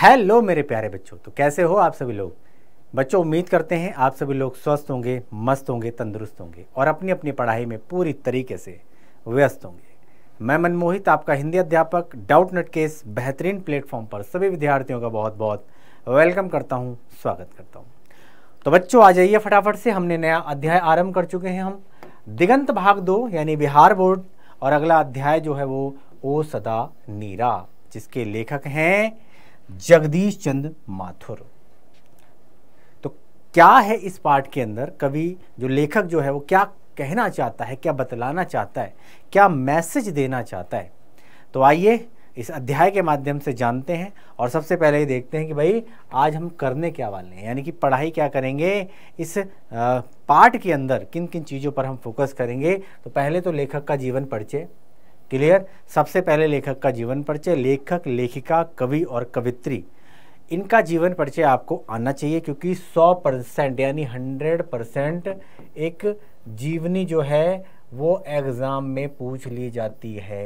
hello मेरे प्यारे बच्चों तो कैसे हो आप सभी लोग बच्चों उम्मीद करते हैं आप सभी लोग स्वस्थ होंगे मस्त होंगे तंदुरुस्त होंगे और अपनी अपनी पढ़ाई में पूरी तरीके से व्यस्त होंगे मैं मनमोहित आपका हिंदी अध्यापक डाउट नट के इस बेहतरीन प्लेटफॉर्म पर सभी विद्यार्थियों का बहुत बहुत वेलकम करता हूँ स्वागत करता हूँ तो बच्चों आ जाइए फटाफट से हमने नया अध्याय आरम्भ कर चुके हैं हम दिगंत भाग दो यानी बिहार बोर्ड और अगला अध्याय जो है वो ओ सदा नीरा जिसके लेखक हैं जगदीश चंद माथुर तो क्या है इस पाठ के अंदर कवि जो लेखक जो है वो क्या कहना चाहता है क्या बतलाना चाहता है क्या मैसेज देना चाहता है तो आइए इस अध्याय के माध्यम से जानते हैं और सबसे पहले ये देखते हैं कि भाई आज हम करने क्या वाले हैं यानी कि पढ़ाई क्या करेंगे इस पाठ के अंदर किन किन चीज़ों पर हम फोकस करेंगे तो पहले तो लेखक का जीवन परिचय क्लियर सबसे पहले लेखक का जीवन परिचय लेखक लेखिका कवि और कवित्री इनका जीवन परिचय आपको आना चाहिए क्योंकि 100 परसेंट यानी 100 परसेंट एक जीवनी जो है वो एग्ज़ाम में पूछ ली जाती है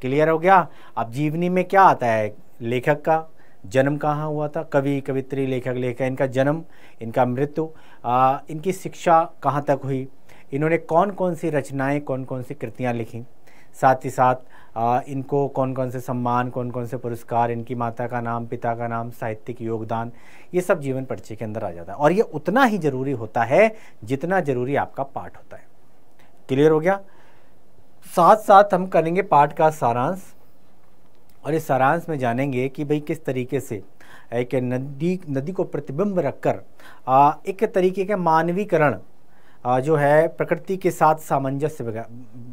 क्लियर हो गया अब जीवनी में क्या आता है लेखक का जन्म कहाँ हुआ था कवि कवित्री लेखक लेखक इनका जन्म इनका मृत्यु इनकी शिक्षा कहाँ तक हुई इन्होंने कौन कौन सी रचनाएं कौन कौन सी कृतियाँ लिखीं साथ ही साथ आ, इनको कौन कौन से सम्मान कौन कौन से पुरस्कार इनकी माता का नाम पिता का नाम साहित्यिक योगदान ये सब जीवन पर्चे के अंदर आ जाता है और ये उतना ही ज़रूरी होता है जितना ज़रूरी आपका पाठ होता है क्लियर हो गया साथ साथ हम करेंगे पाठ का सारांश और इस सारांश में जानेंगे कि भाई किस तरीके से एक नदी नदी को प्रतिबिंब रखकर एक तरीके का मानवीकरण जो है प्रकृति के साथ सामंजस्य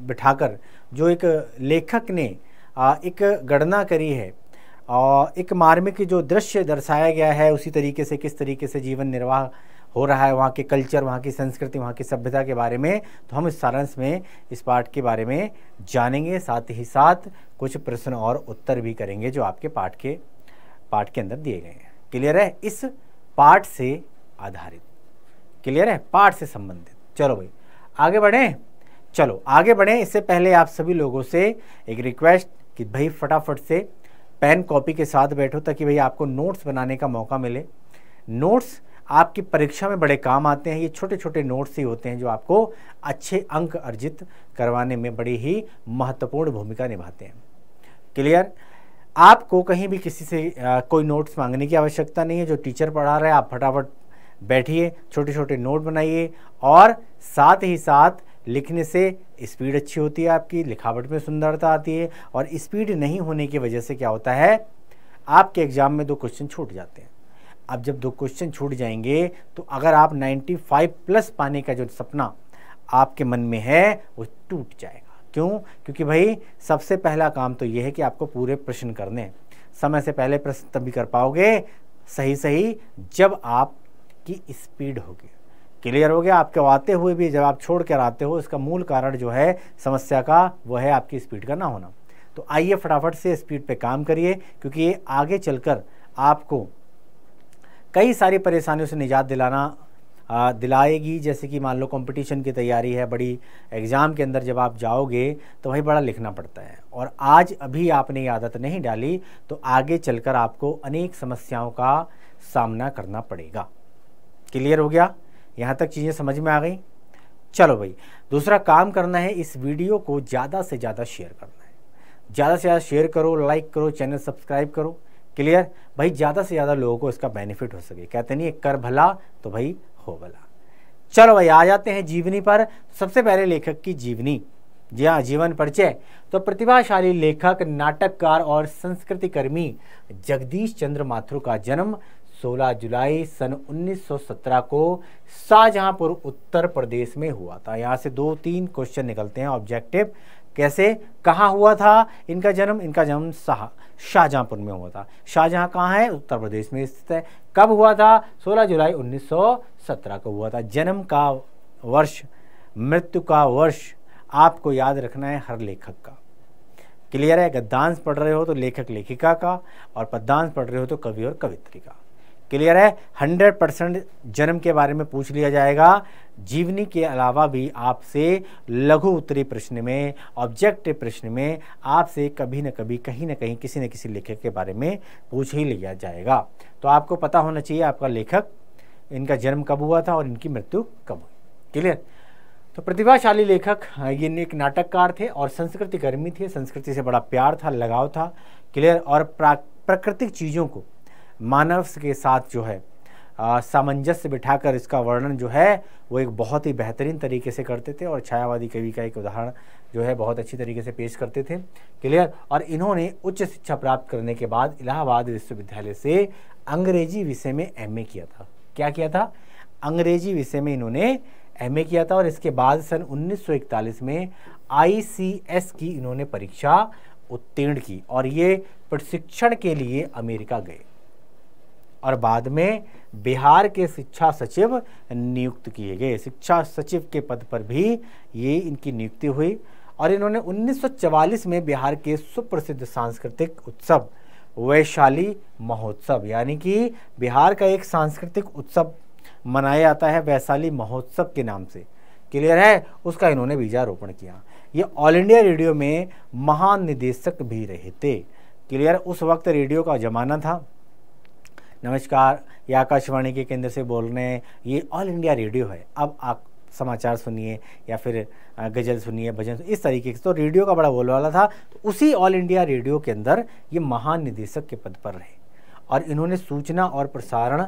बिठाकर जो एक लेखक ने एक गणना करी है और एक मार्मिक जो दृश्य दर्शाया गया है उसी तरीके से किस तरीके से जीवन निर्वाह हो रहा है वहाँ के कल्चर वहाँ की संस्कृति वहाँ की सभ्यता के बारे में तो हम इस सारांश में इस पाठ के बारे में जानेंगे साथ ही साथ कुछ प्रश्न और उत्तर भी करेंगे जो आपके पाठ के पाठ के अंदर दिए गए हैं क्लियर है इस पाठ से आधारित क्लियर है पाठ से संबंधित चलो भाई आगे बढ़ें चलो आगे बढ़ें इससे पहले आप सभी लोगों से एक रिक्वेस्ट कि भाई फटाफट से पेन कॉपी के साथ बैठो ताकि भाई आपको नोट्स बनाने का मौका मिले नोट्स आपकी परीक्षा में बड़े काम आते हैं ये छोटे छोटे नोट्स ही होते हैं जो आपको अच्छे अंक अर्जित करवाने में बड़ी ही महत्वपूर्ण भूमिका निभाते हैं क्लियर आपको कहीं भी किसी से आ, कोई नोट्स मांगने की आवश्यकता नहीं है जो टीचर पढ़ा रहे हैं आप फटाफट बैठिए छोटे छोटे नोट बनाइए और साथ ही साथ लिखने से स्पीड अच्छी होती है आपकी लिखावट में सुंदरता आती है और स्पीड नहीं होने की वजह से क्या होता है आपके एग्ज़ाम में दो क्वेश्चन छूट जाते हैं अब जब दो क्वेश्चन छूट जाएंगे तो अगर आप 95 प्लस पाने का जो सपना आपके मन में है वो टूट जाएगा क्यों क्योंकि भाई सबसे पहला काम तो ये है कि आपको पूरे प्रश्न करने समय से पहले प्रश्न तभी कर पाओगे सही सही जब आप की स्पीड होगी क्लियर हो गया आपके आते हुए भी जब आप छोड़ कर आते हो इसका मूल कारण जो है समस्या का वह है आपकी स्पीड का ना होना तो आइए फटाफट से स्पीड पे काम करिए क्योंकि ये आगे चलकर आपको कई सारी परेशानियों से निजात दिलाना आ, दिलाएगी जैसे कि मान लो कंपटीशन की तैयारी है बड़ी एग्ज़ाम के अंदर जब आप जाओगे तो वही बड़ा लिखना पड़ता है और आज अभी आपने ये आदत नहीं डाली तो आगे चलकर आपको अनेक समस्याओं का सामना करना पड़ेगा क्लियर हो गया यहाँ तक चीज़ें समझ में आ गई चलो भाई दूसरा काम करना है इस वीडियो को ज़्यादा से ज़्यादा शेयर करना है ज़्यादा से ज़्यादा शेयर करो लाइक करो चैनल सब्सक्राइब करो क्लियर भाई ज़्यादा से ज़्यादा लोगों को इसका बेनिफिट हो सके कहते नहीं कर भला तो भाई हो भला चलो भाई आ जाते हैं जीवनी पर सबसे पहले लेखक की जीवनी जी हाँ जीवन परिचय तो प्रतिभाशाली लेखक नाटककार और संस्कृति कर्मी जगदीश चंद्र माथुर का जन्म 16 जुलाई सन 1917 को शाहजहांपुर उत्तर प्रदेश में हुआ था यहाँ से दो तीन क्वेश्चन निकलते हैं ऑब्जेक्टिव कैसे कहाँ हुआ था इनका जन्म इनका जन्म शाह शाहजहाँपुर में हुआ था शाहजहाँ कहाँ है उत्तर प्रदेश में स्थित है कब हुआ था 16 जुलाई 1917 को हुआ था जन्म का वर्ष मृत्यु का वर्ष आपको याद रखना है हर लेखक का क्लियर है अगर डांस पढ़ रहे हो तो लेखक लेखिका का और पद्यांश पढ़ रहे हो तो कवि और कवित्री का क्लियर है 100 परसेंट जन्म के बारे में पूछ लिया जाएगा जीवनी के अलावा भी आपसे लघु उत्तरी प्रश्न में ऑब्जेक्टिव प्रश्न में आपसे कभी न कभी कहीं ना कहीं किसी न किसी लेखक के बारे में पूछ ही लिया जाएगा तो आपको पता होना चाहिए आपका लेखक इनका जन्म कब हुआ था और इनकी मृत्यु कब हुई क्लियर तो प्रतिभाशाली लेखक हाँ, ये एक नाटककार थे और संस्कृति कर्मी थे संस्कृति से बड़ा प्यार था लगाव था क्लियर और प्राकृतिक चीज़ों को मानव के साथ जो है सामंजस्य बिठाकर इसका वर्णन जो है वो एक बहुत ही बेहतरीन तरीके से करते थे और छायावादी कवि का एक उदाहरण जो है बहुत अच्छी तरीके से पेश करते थे क्लियर और इन्होंने उच्च शिक्षा प्राप्त करने के बाद इलाहाबाद विश्वविद्यालय से अंग्रेजी विषय में एमए किया था क्या किया था अंग्रेजी विषय में इन्होंने एमए किया था और इसके बाद सन उन्नीस में आई की इन्होंने परीक्षा उत्तीर्ण की और ये प्रशिक्षण के लिए अमेरिका गए और बाद में बिहार के शिक्षा सचिव नियुक्त किए गए शिक्षा सचिव के पद पर भी ये इनकी नियुक्ति हुई और इन्होंने 1944 में बिहार के सुप्रसिद्ध सांस्कृतिक उत्सव वैशाली महोत्सव यानी कि बिहार का एक सांस्कृतिक उत्सव मनाया जाता है वैशाली महोत्सव के नाम से क्लियर है उसका इन्होंने बीजारोपण किया ये ऑल इंडिया रेडियो में महानिदेशक भी रहे थे क्लियर उस वक्त रेडियो का ज़माना था नमस्कार ये आकाशवाणी के केंद्र से बोल रहे हैं ये ऑल इंडिया रेडियो है अब आप समाचार सुनिए या फिर गज़ल सुनिए भजन इस तरीके से तो रेडियो का बड़ा बोलवाला था तो उसी ऑल इंडिया रेडियो के अंदर ये महानिदेशक के पद पर रहे और इन्होंने सूचना और प्रसारण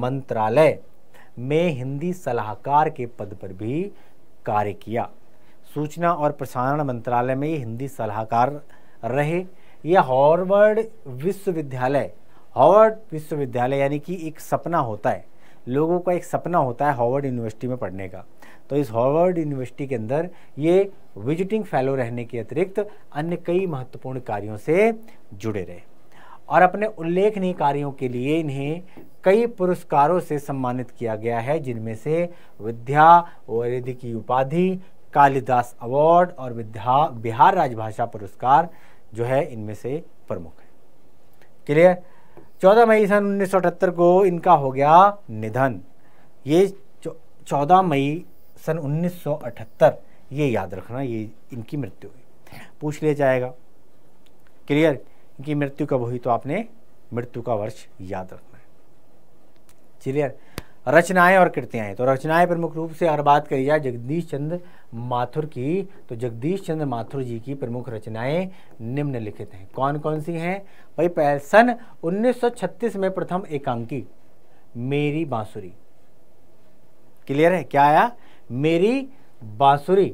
मंत्रालय में हिंदी सलाहकार के पद पर भी कार्य किया सूचना और प्रसारण मंत्रालय में ये हिंदी सलाहकार रहे यह हॉर्वर्ड विश्वविद्यालय हॉवर्ड विश्वविद्यालय यानी कि एक सपना होता है लोगों का एक सपना होता है हॉवर्ड यूनिवर्सिटी में पढ़ने का तो इस हॉवर्ड यूनिवर्सिटी के अंदर ये विजिटिंग फेलो रहने के अतिरिक्त अन्य कई महत्वपूर्ण कार्यों से जुड़े रहे और अपने उल्लेखनीय कार्यों के लिए इन्हें कई पुरस्कारों से सम्मानित किया गया है जिनमें से विद्या वरिधि की उपाधि कालिदास अवार्ड और विद्या बिहार राजभाषा पुरस्कार जो है इनमें से प्रमुख है क्लियर 14 मई सन उन्नीस को इनका हो गया निधन ये चौदह मई सन 1978 ये याद रखना ये इनकी मृत्यु हुई पूछ लिया जाएगा क्लियर इनकी मृत्यु कब हुई तो आपने मृत्यु का वर्ष याद रखना है क्लियर रचनाएं और कृतियां हैं तो रचनाएं प्रमुख रूप से अगर बात करी जाए जगदीश चंद्र माथुर की तो जगदीश चंद्र माथुर जी की प्रमुख रचनाएं निम्नलिखित हैं कौन कौन सी हैं भाई पहल सन 1936 में प्रथम एकांकी मेरी बांसुरी क्लियर है क्या आया मेरी बांसुरी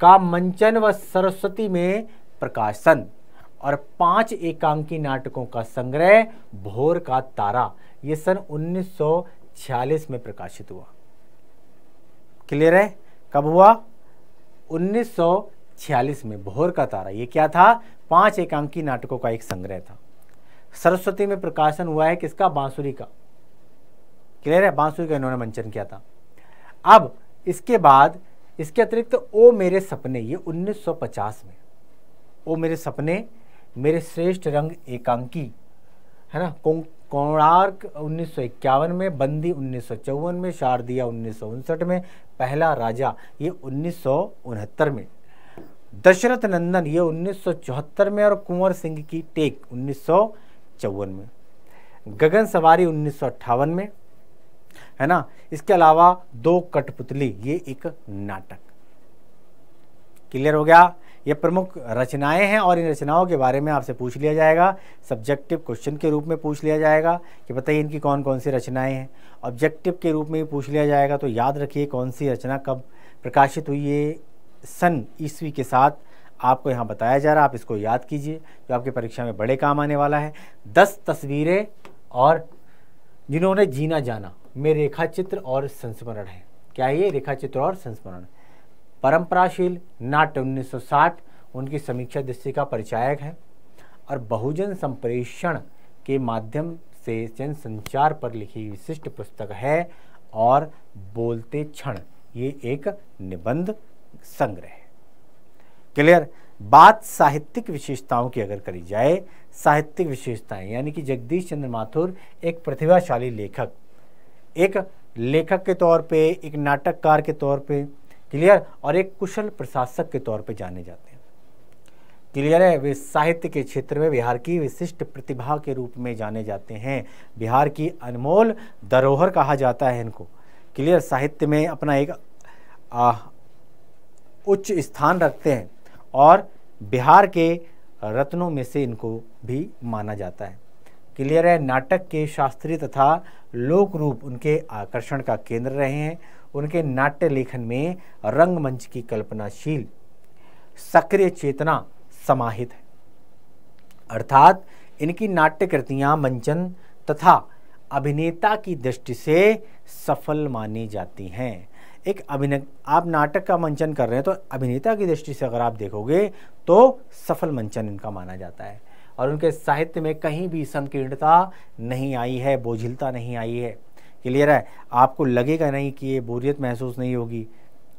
का मंचन व सरस्वती में प्रकाशन और पांच एकांकी नाटकों का संग्रह भोर का तारा ये सन उन्नीस 1946 में प्रकाशित हुआ क्लियर है कब हुआ 1946 में भोर का तारा ये क्या था पांच एकांकी नाटकों का एक संग्रह था सरस्वती में प्रकाशन हुआ है किसका बांसुरी का क्लियर है बांसुरी का इन्होंने मंचन किया था अब इसके बाद इसके अतिरिक्त ओ मेरे सपने ये 1950 में ओ मेरे सपने मेरे श्रेष्ठ रंग एकांकी है ना कोणार्क उन्नीस में बंदी उन्नीस में शारदिया उन्नीस में पहला राजा ये उन्नीस में दशरथ नंदन ये उन्नीस में और कुंवर सिंह की टेक उन्नीस में गगन सवारी उन्नीस में है ना इसके अलावा दो कठपुतली ये एक नाटक क्लियर हो गया ये प्रमुख रचनाएं हैं और इन रचनाओं के बारे में आपसे पूछ लिया जाएगा सब्जेक्टिव क्वेश्चन के रूप में पूछ लिया जाएगा कि बताइए इनकी कौन कौन सी रचनाएं हैं ऑब्जेक्टिव के रूप में भी पूछ लिया जाएगा तो याद रखिए कौन सी रचना कब प्रकाशित हुई है सन ईस्वी के साथ आपको यहाँ बताया जा रहा है आप इसको याद कीजिए जो आपकी परीक्षा में बड़े काम आने वाला है दस तस्वीरें और जिन्होंने जीना जाना में रेखा चित्र और संस्मरण है क्या ये रेखा चित्र और संस्मरण परंपराशील नाट्य 1960 उनकी समीक्षा दृष्टि का परिचायक है और बहुजन संप्रेषण के माध्यम से जन संचार पर लिखी विशिष्ट पुस्तक है और बोलते क्षण ये एक निबंध संग्रह है क्लियर बात साहित्यिक विशेषताओं की अगर करी जाए साहित्यिक विशेषताएं यानी कि जगदीश चंद्र माथुर एक प्रतिभाशाली लेखक एक लेखक के तौर पे एक नाटककार के तौर पे क्लियर और एक कुशल प्रशासक के तौर पर जाने जाते हैं क्लियर है वे साहित्य के क्षेत्र में बिहार की विशिष्ट प्रतिभा के रूप में जाने जाते हैं बिहार की अनमोल धरोहर कहा जाता है इनको क्लियर साहित्य में अपना एक आ, उच्च स्थान रखते हैं और बिहार के रत्नों में से इनको भी माना जाता है क्लियर है नाटक के शास्त्रीय तथा लोक रूप उनके आकर्षण का केंद्र रहे हैं उनके नाट्य लेखन में रंगमंच की कल्पनाशील सक्रिय चेतना समाहित है अर्थात इनकी नाट्य मंचन तथा अभिनेता की दृष्टि से सफल मानी जाती हैं एक अभिनय आप नाटक का मंचन कर रहे हैं तो अभिनेता की दृष्टि से अगर आप देखोगे तो सफल मंचन इनका माना जाता है और उनके साहित्य में कहीं भी संकीर्णता नहीं आई है बोझिलता नहीं आई है क्लियर है आपको लगेगा नहीं कि ये बोरियत महसूस नहीं होगी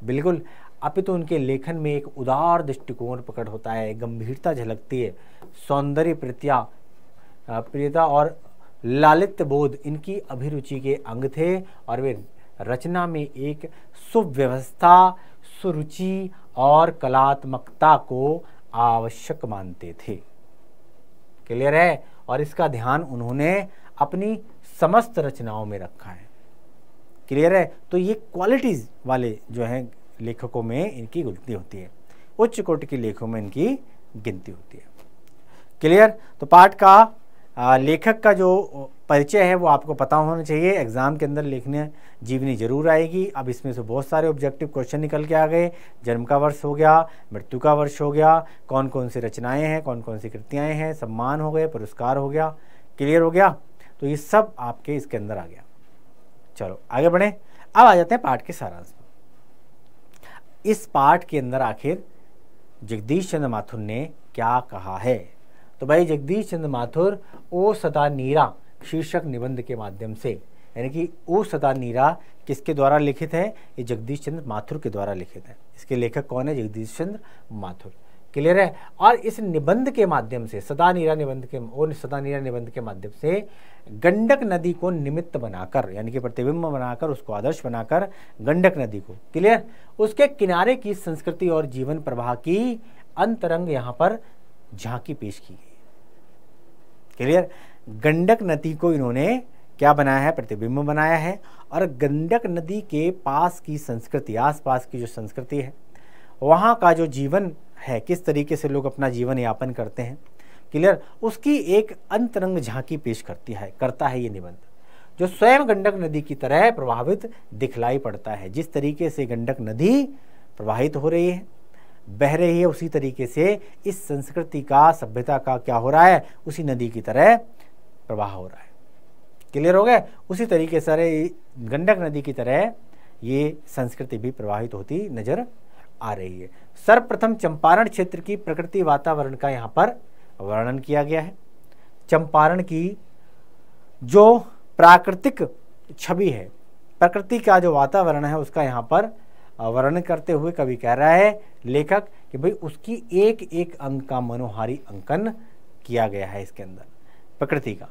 बिल्कुल अभी तो उनके लेखन में एक उदार दृष्टिकोण प्रकट होता है गंभीरता झलकती है सौंदर्य प्रत्या प्रियता और लालित्य बोध इनकी अभिरुचि के अंग थे और वे रचना में एक सुव्यवस्था सुरुचि और कलात्मकता को आवश्यक मानते थे क्लियर है और इसका ध्यान उन्होंने अपनी समस्त रचनाओं में रखा है क्लियर है तो ये क्वालिटीज़ वाले जो हैं लेखकों में इनकी गिनती होती है उच्च कोटि के लेखों में इनकी गिनती होती है क्लियर तो पाठ का आ, लेखक का जो परिचय है वो आपको पता होना चाहिए एग्ज़ाम के अंदर लिखने जीवनी जरूर आएगी अब इसमें से बहुत सारे ऑब्जेक्टिव क्वेश्चन निकल के आ गए जन्म का वर्ष हो गया मृत्यु का वर्ष हो गया कौन कौन सी रचनाएं हैं कौन कौन सी कृतियाएं हैं सम्मान हो गए पुरस्कार हो गया क्लियर हो गया तो ये सब आपके इसके अंदर आ गया चलो आगे बढ़े अब आ जाते हैं पाठ के सारांश में इस पाठ के अंदर आखिर जगदीश चंद्र माथुर ने क्या कहा है तो भाई जगदीश चंद्र माथुर ओ सदा नीरा शीर्षक निबंध के माध्यम से यानी कि ओ सदा नीरा किसके द्वारा लिखित है ये जगदीश चंद्र माथुर के द्वारा लिखित है इसके लेखक कौन है जगदीश चंद्र माथुर क्लियर है और इस निबंध के माध्यम से सदा नीरा निबंध के और सदा नीरा निबंध के माध्यम से गंडक नदी को निमित्त बनाकर यानी कि प्रतिबिंब बनाकर उसको आदर्श बनाकर गंडक नदी को क्लियर उसके किनारे की संस्कृति और जीवन प्रवाह की अंतरंग यहाँ पर झांकी पेश की गई क्लियर गंडक नदी को इन्होंने क्या बनाया है प्रतिबिंब बनाया है और गंडक नदी के पास की संस्कृति आसपास की जो संस्कृति है वहाँ का जो जीवन है किस तरीके से लोग अपना जीवन यापन करते हैं क्लियर उसकी एक अंतरंग झांकी पेश करती है करता है ये निबंध जो स्वयं गंडक नदी की तरह प्रभावित दिखलाई पड़ता है जिस तरीके से गंडक नदी प्रवाहित हो रही है बह रही है उसी तरीके से इस संस्कृति का सभ्यता का क्या हो रहा है उसी नदी की तरह प्रवाह हो रहा है क्लियर हो गए उसी तरीके से गंडक नदी की तरह ये संस्कृति भी प्रवाहित होती नज़र आ रही है सर्वप्रथम चंपारण क्षेत्र की प्रकृति वातावरण का यहाँ पर वर्णन किया गया है चंपारण की जो प्राकृतिक छवि है प्रकृति का जो वातावरण है उसका यहाँ पर वर्णन करते हुए कवि कह रहा है लेखक कि भाई उसकी एक एक अंग का मनोहारी अंकन किया गया है इसके अंदर प्रकृति का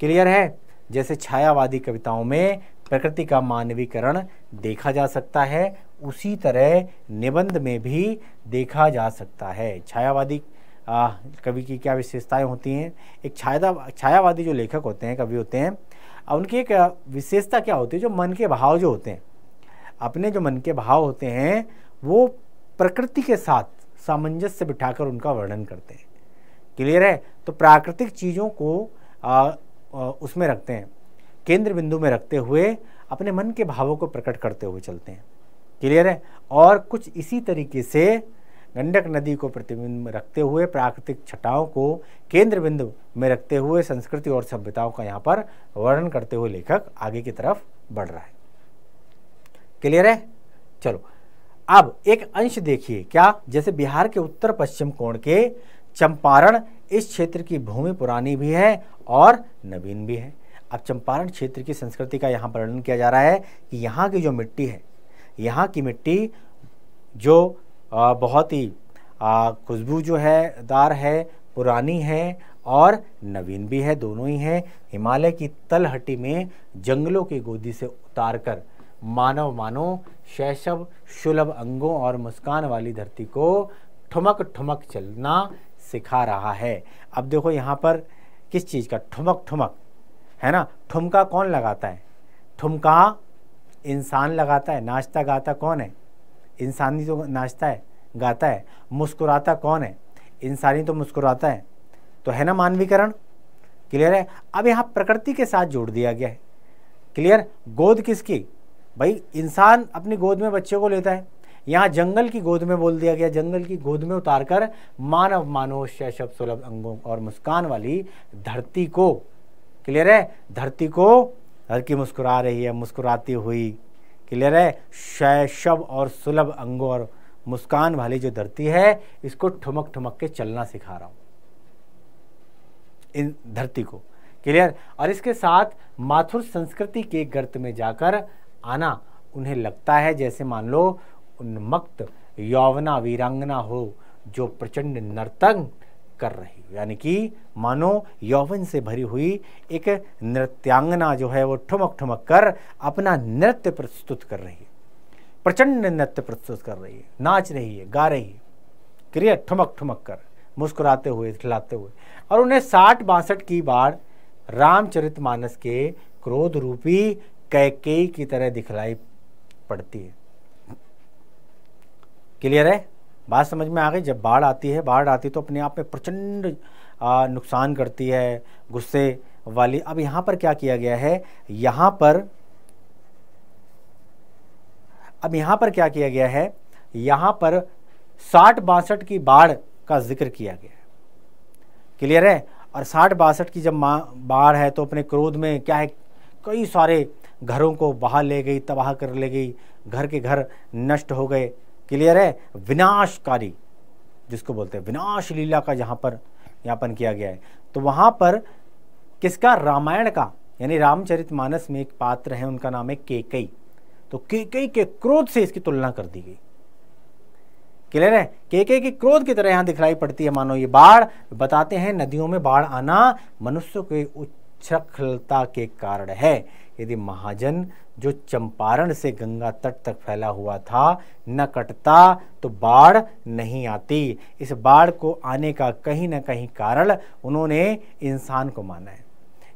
क्लियर है जैसे छायावादी कविताओं में प्रकृति का मानवीकरण देखा जा सकता है उसी तरह निबंध में भी देखा जा सकता है छायावादी कवि की क्या विशेषताएं होती हैं एक छाया छायावादी जो लेखक होते हैं कवि होते हैं उनकी एक विशेषता क्या होती है जो मन के भाव जो होते हैं अपने जो मन के भाव होते हैं वो प्रकृति के साथ सामंजस्य बिठाकर उनका वर्णन करते हैं क्लियर है तो प्राकृतिक चीज़ों को आ, आ, उसमें रखते हैं केंद्र बिंदु में रखते हुए अपने मन के भावों को प्रकट करते हुए चलते हैं क्लियर है और कुछ इसी तरीके से गंडक नदी को प्रतिबिंब रखते हुए प्राकृतिक छटाओं को केंद्र बिंदु में रखते हुए संस्कृति और सभ्यताओं का यहाँ पर वर्णन करते हुए लेखक आगे की तरफ बढ़ रहा है क्लियर है चलो अब एक अंश देखिए क्या जैसे बिहार के उत्तर पश्चिम कोण के चंपारण इस क्षेत्र की भूमि पुरानी भी है और नवीन भी है अब चंपारण क्षेत्र की संस्कृति का यहाँ वर्णन किया जा रहा है कि यहाँ की जो मिट्टी है यहाँ की मिट्टी जो बहुत ही खुशबू जो है दार है पुरानी है और नवीन भी है दोनों ही हैं हिमालय की तलहटी में जंगलों की गोदी से उतारकर मानव मानो शैशव सुलभ अंगों और मुस्कान वाली धरती को ठुमक ठुमक चलना सिखा रहा है अब देखो यहाँ पर किस चीज़ का ठुमक ठुमक है ना ठुमका कौन लगाता है ठुमका इंसान लगाता है नाचता गाता कौन है इंसान ही तो नाचता है गाता है मुस्कुराता कौन है इंसान ही तो मुस्कुराता है तो है ना मानवीकरण क्लियर है अब यहाँ प्रकृति के साथ जोड़ दिया गया है क्लियर गोद किसकी भाई इंसान अपनी गोद में बच्चे को लेता है यहाँ जंगल की गोद में बोल दिया गया जंगल की गोद में उतारकर मानव मानव शैशव सुलभ अंगों और मुस्कान वाली धरती को क्लियर है धरती को लड़की मुस्कुरा रही है मुस्कुराती हुई क्लियर है शैशव और सुलभ अंगों और मुस्कान वाली जो धरती है इसको ठुमक ठुमक के चलना सिखा रहा हूँ इन धरती को क्लियर और इसके साथ माथुर संस्कृति के गर्त में जाकर आना उन्हें लगता है जैसे मान लो उन्मक्त यौवना वीरांगना हो जो प्रचंड नर्तंग कर रही यानी कि मानो यौवन से भरी हुई एक नृत्यांगना जो है वो ठुमक ठुमक कर अपना नृत्य प्रस्तुत कर रही है प्रचंड नृत्य प्रस्तुत कर रही है नाच रही है गा रही है क्रिया ठुमक ठुमक कर मुस्कुराते हुए खिलाते हुए और उन्हें साठ बासठ की बार रामचरित मानस के क्रोध रूपी कैके की तरह दिखलाई पड़ती है क्लियर है बात समझ में आ गई जब बाढ़ आती है बाढ़ आती तो अपने आप में प्रचंड नुकसान करती है गुस्से वाली अब यहाँ पर क्या किया गया है यहाँ पर अब यहाँ पर क्या किया गया है यहाँ पर साठ बासठ की बाढ़ का जिक्र किया गया है क्लियर है और साठ बासठ की जब बाढ़ है तो अपने क्रोध में क्या है कई सारे घरों को बहा ले गई तबाह कर ले गई घर के घर नष्ट हो गए क्लियर है विनाशकारी जिसको बोलते हैं विनाश लीला का जहां पर यापन किया गया है तो वहां पर किसका रामायण का यानी रामचरित मानस में एक पात्र है उनका नाम है केकई तो केकई के क्रोध से इसकी तुलना कर दी गई क्लियर है केके के क्रोध की तरह यहां दिखलाई पड़ती है मानो ये बाढ़ बताते हैं नदियों में बाढ़ आना मनुष्य के उच्छलता के कारण है यदि महाजन जो चंपारण से गंगा तट तक फैला हुआ था न कटता तो बाढ़ नहीं आती इस बाढ़ को आने का कहीं ना कहीं कारण उन्होंने इंसान को माना है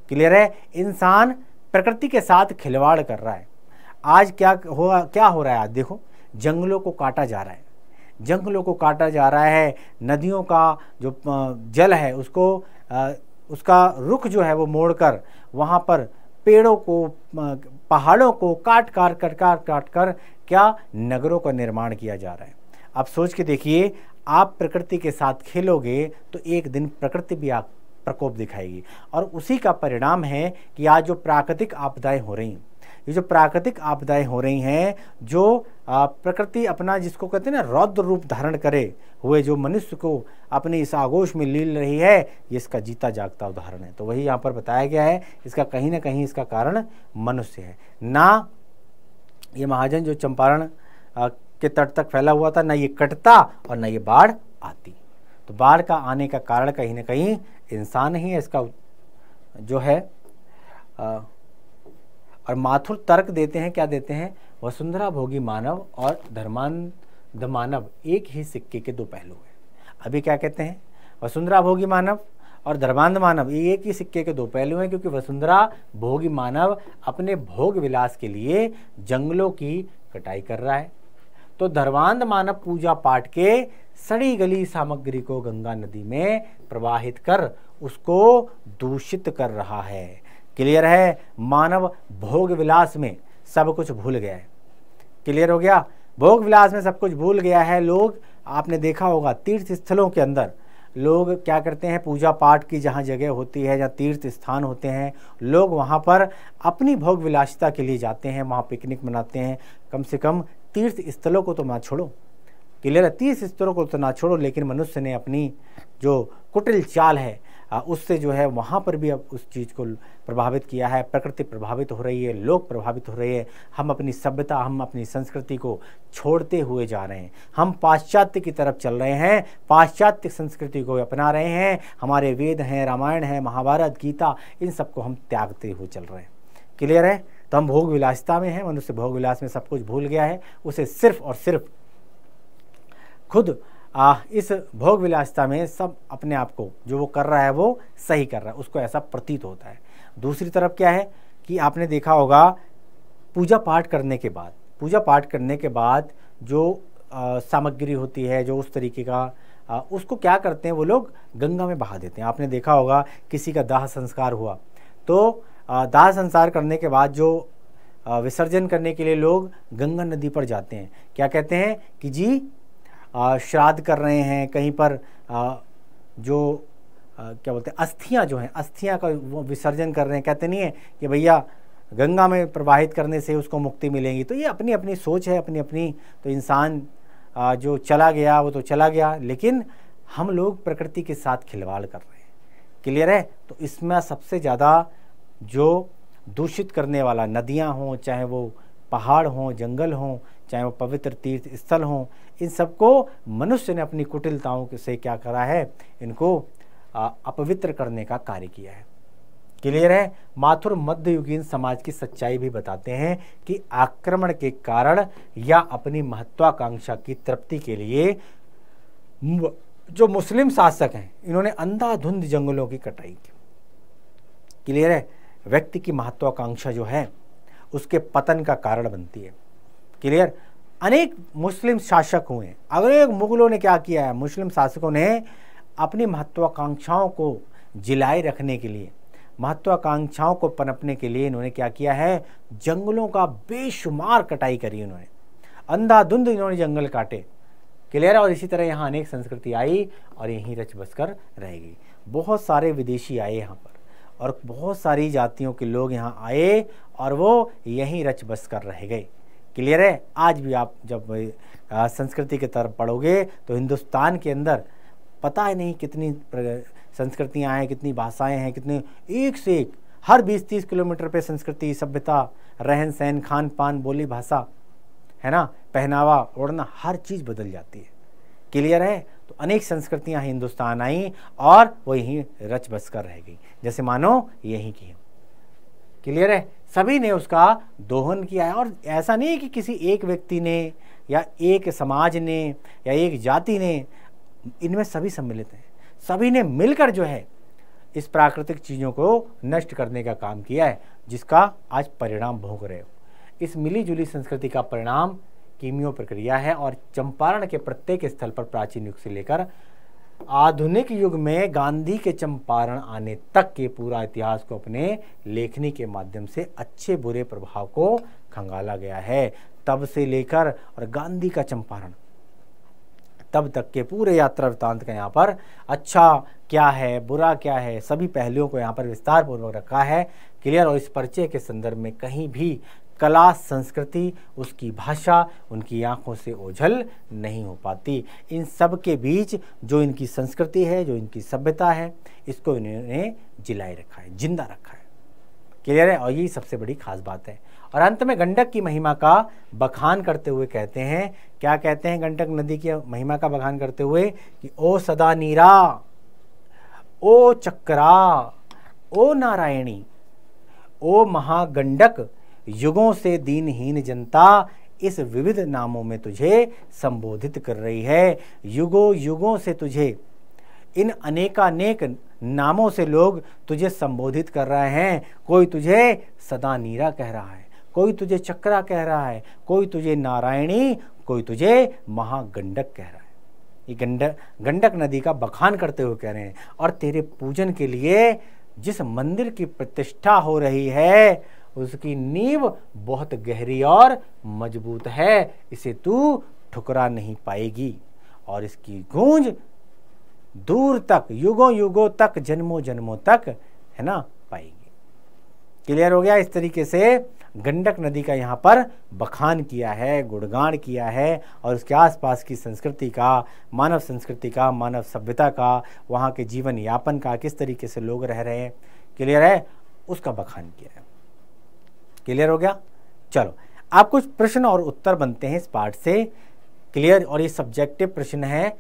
क्लियर है इंसान प्रकृति के साथ खिलवाड़ कर रहा है आज क्या हो क्या हो रहा है आज देखो जंगलों को काटा जा रहा है जंगलों को काटा जा रहा है नदियों का जो जल है उसको उसका रुख जो है वो मोड़कर वहाँ पर पेड़ों को पहाड़ों को काट काट कर काट काट कर क्या नगरों का निर्माण किया जा रहा है आप सोच के देखिए आप प्रकृति के साथ खेलोगे तो एक दिन प्रकृति भी आप प्रकोप दिखाएगी और उसी का परिणाम है कि आज जो प्राकृतिक आपदाएं हो रही हैं ये जो प्राकृतिक आपदाएं हो रही हैं जो प्रकृति अपना जिसको कहते हैं ना रौद्र रूप धारण करे हुए जो मनुष्य को अपने इस आगोश में लील रही है ये इसका जीता जागता उदाहरण है तो वही यहाँ पर बताया गया है इसका कहीं ना कहीं इसका कारण मनुष्य है ना ये महाजन जो चंपारण के तट तक फैला हुआ था ना ये कटता और ना ये बाढ़ आती तो बाढ़ का आने का कारण कहीं ना कहीं इंसान ही है इसका जो है आ, और माथुर तर्क देते हैं क्या देते हैं वसुंधरा भोगी मानव और धर्मान द मानव एक ही सिक्के के दो पहलू हैं अभी क्या कहते हैं वसुंधरा भोगी मानव और धर्मांध मानव ये एक ही सिक्के के दो पहलू हैं क्योंकि वसुंधरा भोगी मानव अपने भोग विलास के लिए जंगलों की कटाई कर रहा है तो धर्मांध मानव पूजा पाठ के सड़ी गली सामग्री को गंगा नदी में प्रवाहित कर उसको दूषित कर रहा है क्लियर है मानव भोग विलास में सब कुछ भूल गया है क्लियर हो गया भोग विलास में सब कुछ भूल गया है लोग आपने देखा होगा तीर्थ स्थलों के अंदर लोग क्या करते हैं पूजा पाठ की जहाँ जगह होती है जहाँ तीर्थ स्थान होते हैं लोग वहाँ पर अपनी भोग विलासिता के लिए जाते हैं वहाँ पिकनिक मनाते हैं कम से कम तीर्थ स्थलों को तो ना छोड़ो क्लियर है तीर्थ स्थलों को तो ना छोड़ो लेकिन मनुष्य ने अपनी जो कुटिल चाल है उससे जो है वहाँ पर भी अब उस चीज़ को प्रभावित किया है प्रकृति प्रभावित हो रही है लोग प्रभावित हो रहे हैं हम अपनी सभ्यता हम अपनी संस्कृति को छोड़ते हुए जा रहे हैं हम पाश्चात्य की तरफ चल रहे हैं पाश्चात्य संस्कृति को अपना रहे हैं हमारे वेद हैं रामायण हैं महाभारत गीता इन सबको हम त्यागते हुए चल रहे हैं क्लियर है तो हम भोग विलासिता में हैं मनुष्य भोग विलास में सब कुछ भूल गया है उसे सिर्फ और सिर्फ खुद आ, इस भोग विलासिता में सब अपने आप को जो वो कर रहा है वो सही कर रहा है उसको ऐसा प्रतीत होता है दूसरी तरफ क्या है कि आपने देखा होगा पूजा पाठ करने के बाद पूजा पाठ करने के बाद जो आ, सामग्री होती है जो उस तरीके का आ, उसको क्या करते हैं वो लोग गंगा में बहा देते हैं आपने देखा होगा किसी का दाह संस्कार हुआ तो दाह संस्कार करने के बाद जो विसर्जन करने के लिए लोग गंगा नदी पर जाते हैं क्या कहते हैं कि जी श्राद्ध कर रहे हैं कहीं पर जो क्या बोलते हैं अस्थियाँ जो हैं अस्थियाँ का वो विसर्जन कर रहे हैं कहते नहीं है कि भैया गंगा में प्रवाहित करने से उसको मुक्ति मिलेगी तो ये अपनी अपनी सोच है अपनी अपनी तो इंसान जो चला गया वो तो चला गया लेकिन हम लोग प्रकृति के साथ खिलवाड़ कर रहे हैं क्लियर है तो इसमें सबसे ज़्यादा जो दूषित करने वाला नदियाँ हों चाहे वो पहाड़ हों जंगल हों चाहे वो पवित्र तीर्थ स्थल हों इन सबको मनुष्य ने अपनी कुटिलताओं से क्या करा है इनको अपवित्र करने का कार्य किया है क्लियर है माथुर मध्ययुगीन समाज की सच्चाई भी बताते हैं कि आक्रमण के कारण या अपनी महत्वाकांक्षा की तृप्ति के लिए जो मुस्लिम शासक हैं इन्होंने अंधाधुंध जंगलों की कटाई की क्लियर है व्यक्ति की महत्वाकांक्षा जो है उसके पतन का कारण बनती है क्लियर अनेक मुस्लिम शासक हुए एक मुगलों ने क्या किया है मुस्लिम शासकों ने अपनी महत्वाकांक्षाओं को जिलाए रखने के लिए महत्वाकांक्षाओं को पनपने के लिए इन्होंने क्या किया है जंगलों का बेशुमार कटाई करी उन्होंने अंधाधुंध इन्होंने जंगल काटे क्लियर और इसी तरह यहाँ अनेक संस्कृति आई और यहीं रच बस कर रह गई बहुत सारे विदेशी आए यहाँ पर और बहुत सारी जातियों के लोग यहाँ आए और वो यहीं रच बस कर रह गए क्लियर है आज भी आप जब संस्कृति की तरफ पढ़ोगे तो हिंदुस्तान के अंदर पता ही नहीं कितनी संस्कृतियाँ हैं कितनी भाषाएं हैं कितने एक से एक हर 20-30 किलोमीटर पे संस्कृति सभ्यता रहन सहन खान पान बोली भाषा है ना पहनावा ओढ़ना हर चीज़ बदल जाती है क्लियर है तो अनेक संस्कृतियाँ हिंदुस्तान आई और वो यहीं रच बस कर रह गई जैसे मानो यहीं की क्लियर है सभी ने उसका दोहन किया है और ऐसा नहीं है कि किसी एक व्यक्ति ने या एक समाज ने या एक जाति ने इनमें सभी सम्मिलित हैं सभी ने मिलकर जो है इस प्राकृतिक चीज़ों को नष्ट करने का काम किया है जिसका आज परिणाम भोग रहे हो इस मिलीजुली संस्कृति का परिणाम कीमियो प्रक्रिया है और चंपारण के प्रत्येक स्थल पर प्राचीन युग से लेकर आधुनिक युग में गांधी के चंपारण आने तक के पूरा इतिहास को अपने लेखनी के माध्यम से अच्छे बुरे प्रभाव को खंगाला गया है तब से लेकर और गांधी का चंपारण तब तक के पूरे यात्रा वृत्तांत का यहाँ पर अच्छा क्या है बुरा क्या है सभी पहलुओं को यहाँ पर विस्तार पूर्वक रखा है क्लियर और इस पर्चे के संदर्भ में कहीं भी कला संस्कृति उसकी भाषा उनकी आँखों से ओझल नहीं हो पाती इन सब के बीच जो इनकी संस्कृति है जो इनकी सभ्यता है इसको इन्होंने जिलाए रखा है जिंदा रखा है क्लियर है और यही सबसे बड़ी खास बात है और अंत में गंडक की महिमा का बखान करते हुए कहते हैं क्या कहते हैं गंडक नदी की महिमा का बखान करते हुए कि ओ सदा नीरा ओ चक्रा ओ नारायणी ओ महागंडक युगों से दीनहीन जनता इस विविध नामों में तुझे संबोधित कर रही है युगो युगों से तुझे इन अनेकानेक नामों से लोग तुझे संबोधित कर रहे हैं कोई तुझे सदा नीरा कह रहा है कोई तुझे चक्रा कह रहा है कोई तुझे नारायणी कोई तुझे महागंडक कह रहा है ये गंडक गंडक नदी का बखान करते हुए कह रहे हैं और तेरे पूजन के लिए जिस मंदिर की प्रतिष्ठा हो रही है उसकी नींव बहुत गहरी और मजबूत है इसे तू ठुकरा नहीं पाएगी और इसकी गूंज दूर तक युगों युगों तक जन्मों जन्मों तक है ना पाएगी क्लियर हो गया इस तरीके से गंडक नदी का यहाँ पर बखान किया है गुणगान किया है और उसके आसपास की संस्कृति का मानव संस्कृति का मानव सभ्यता का वहाँ के जीवन यापन का किस तरीके से लोग रह रहे हैं क्लियर है उसका बखान किया है क्लियर हो गया चलो आप कुछ प्रश्न और उत्तर बनते हैं इस पार्ट से क्लियर और ये सब्जेक्टिव प्रश्न है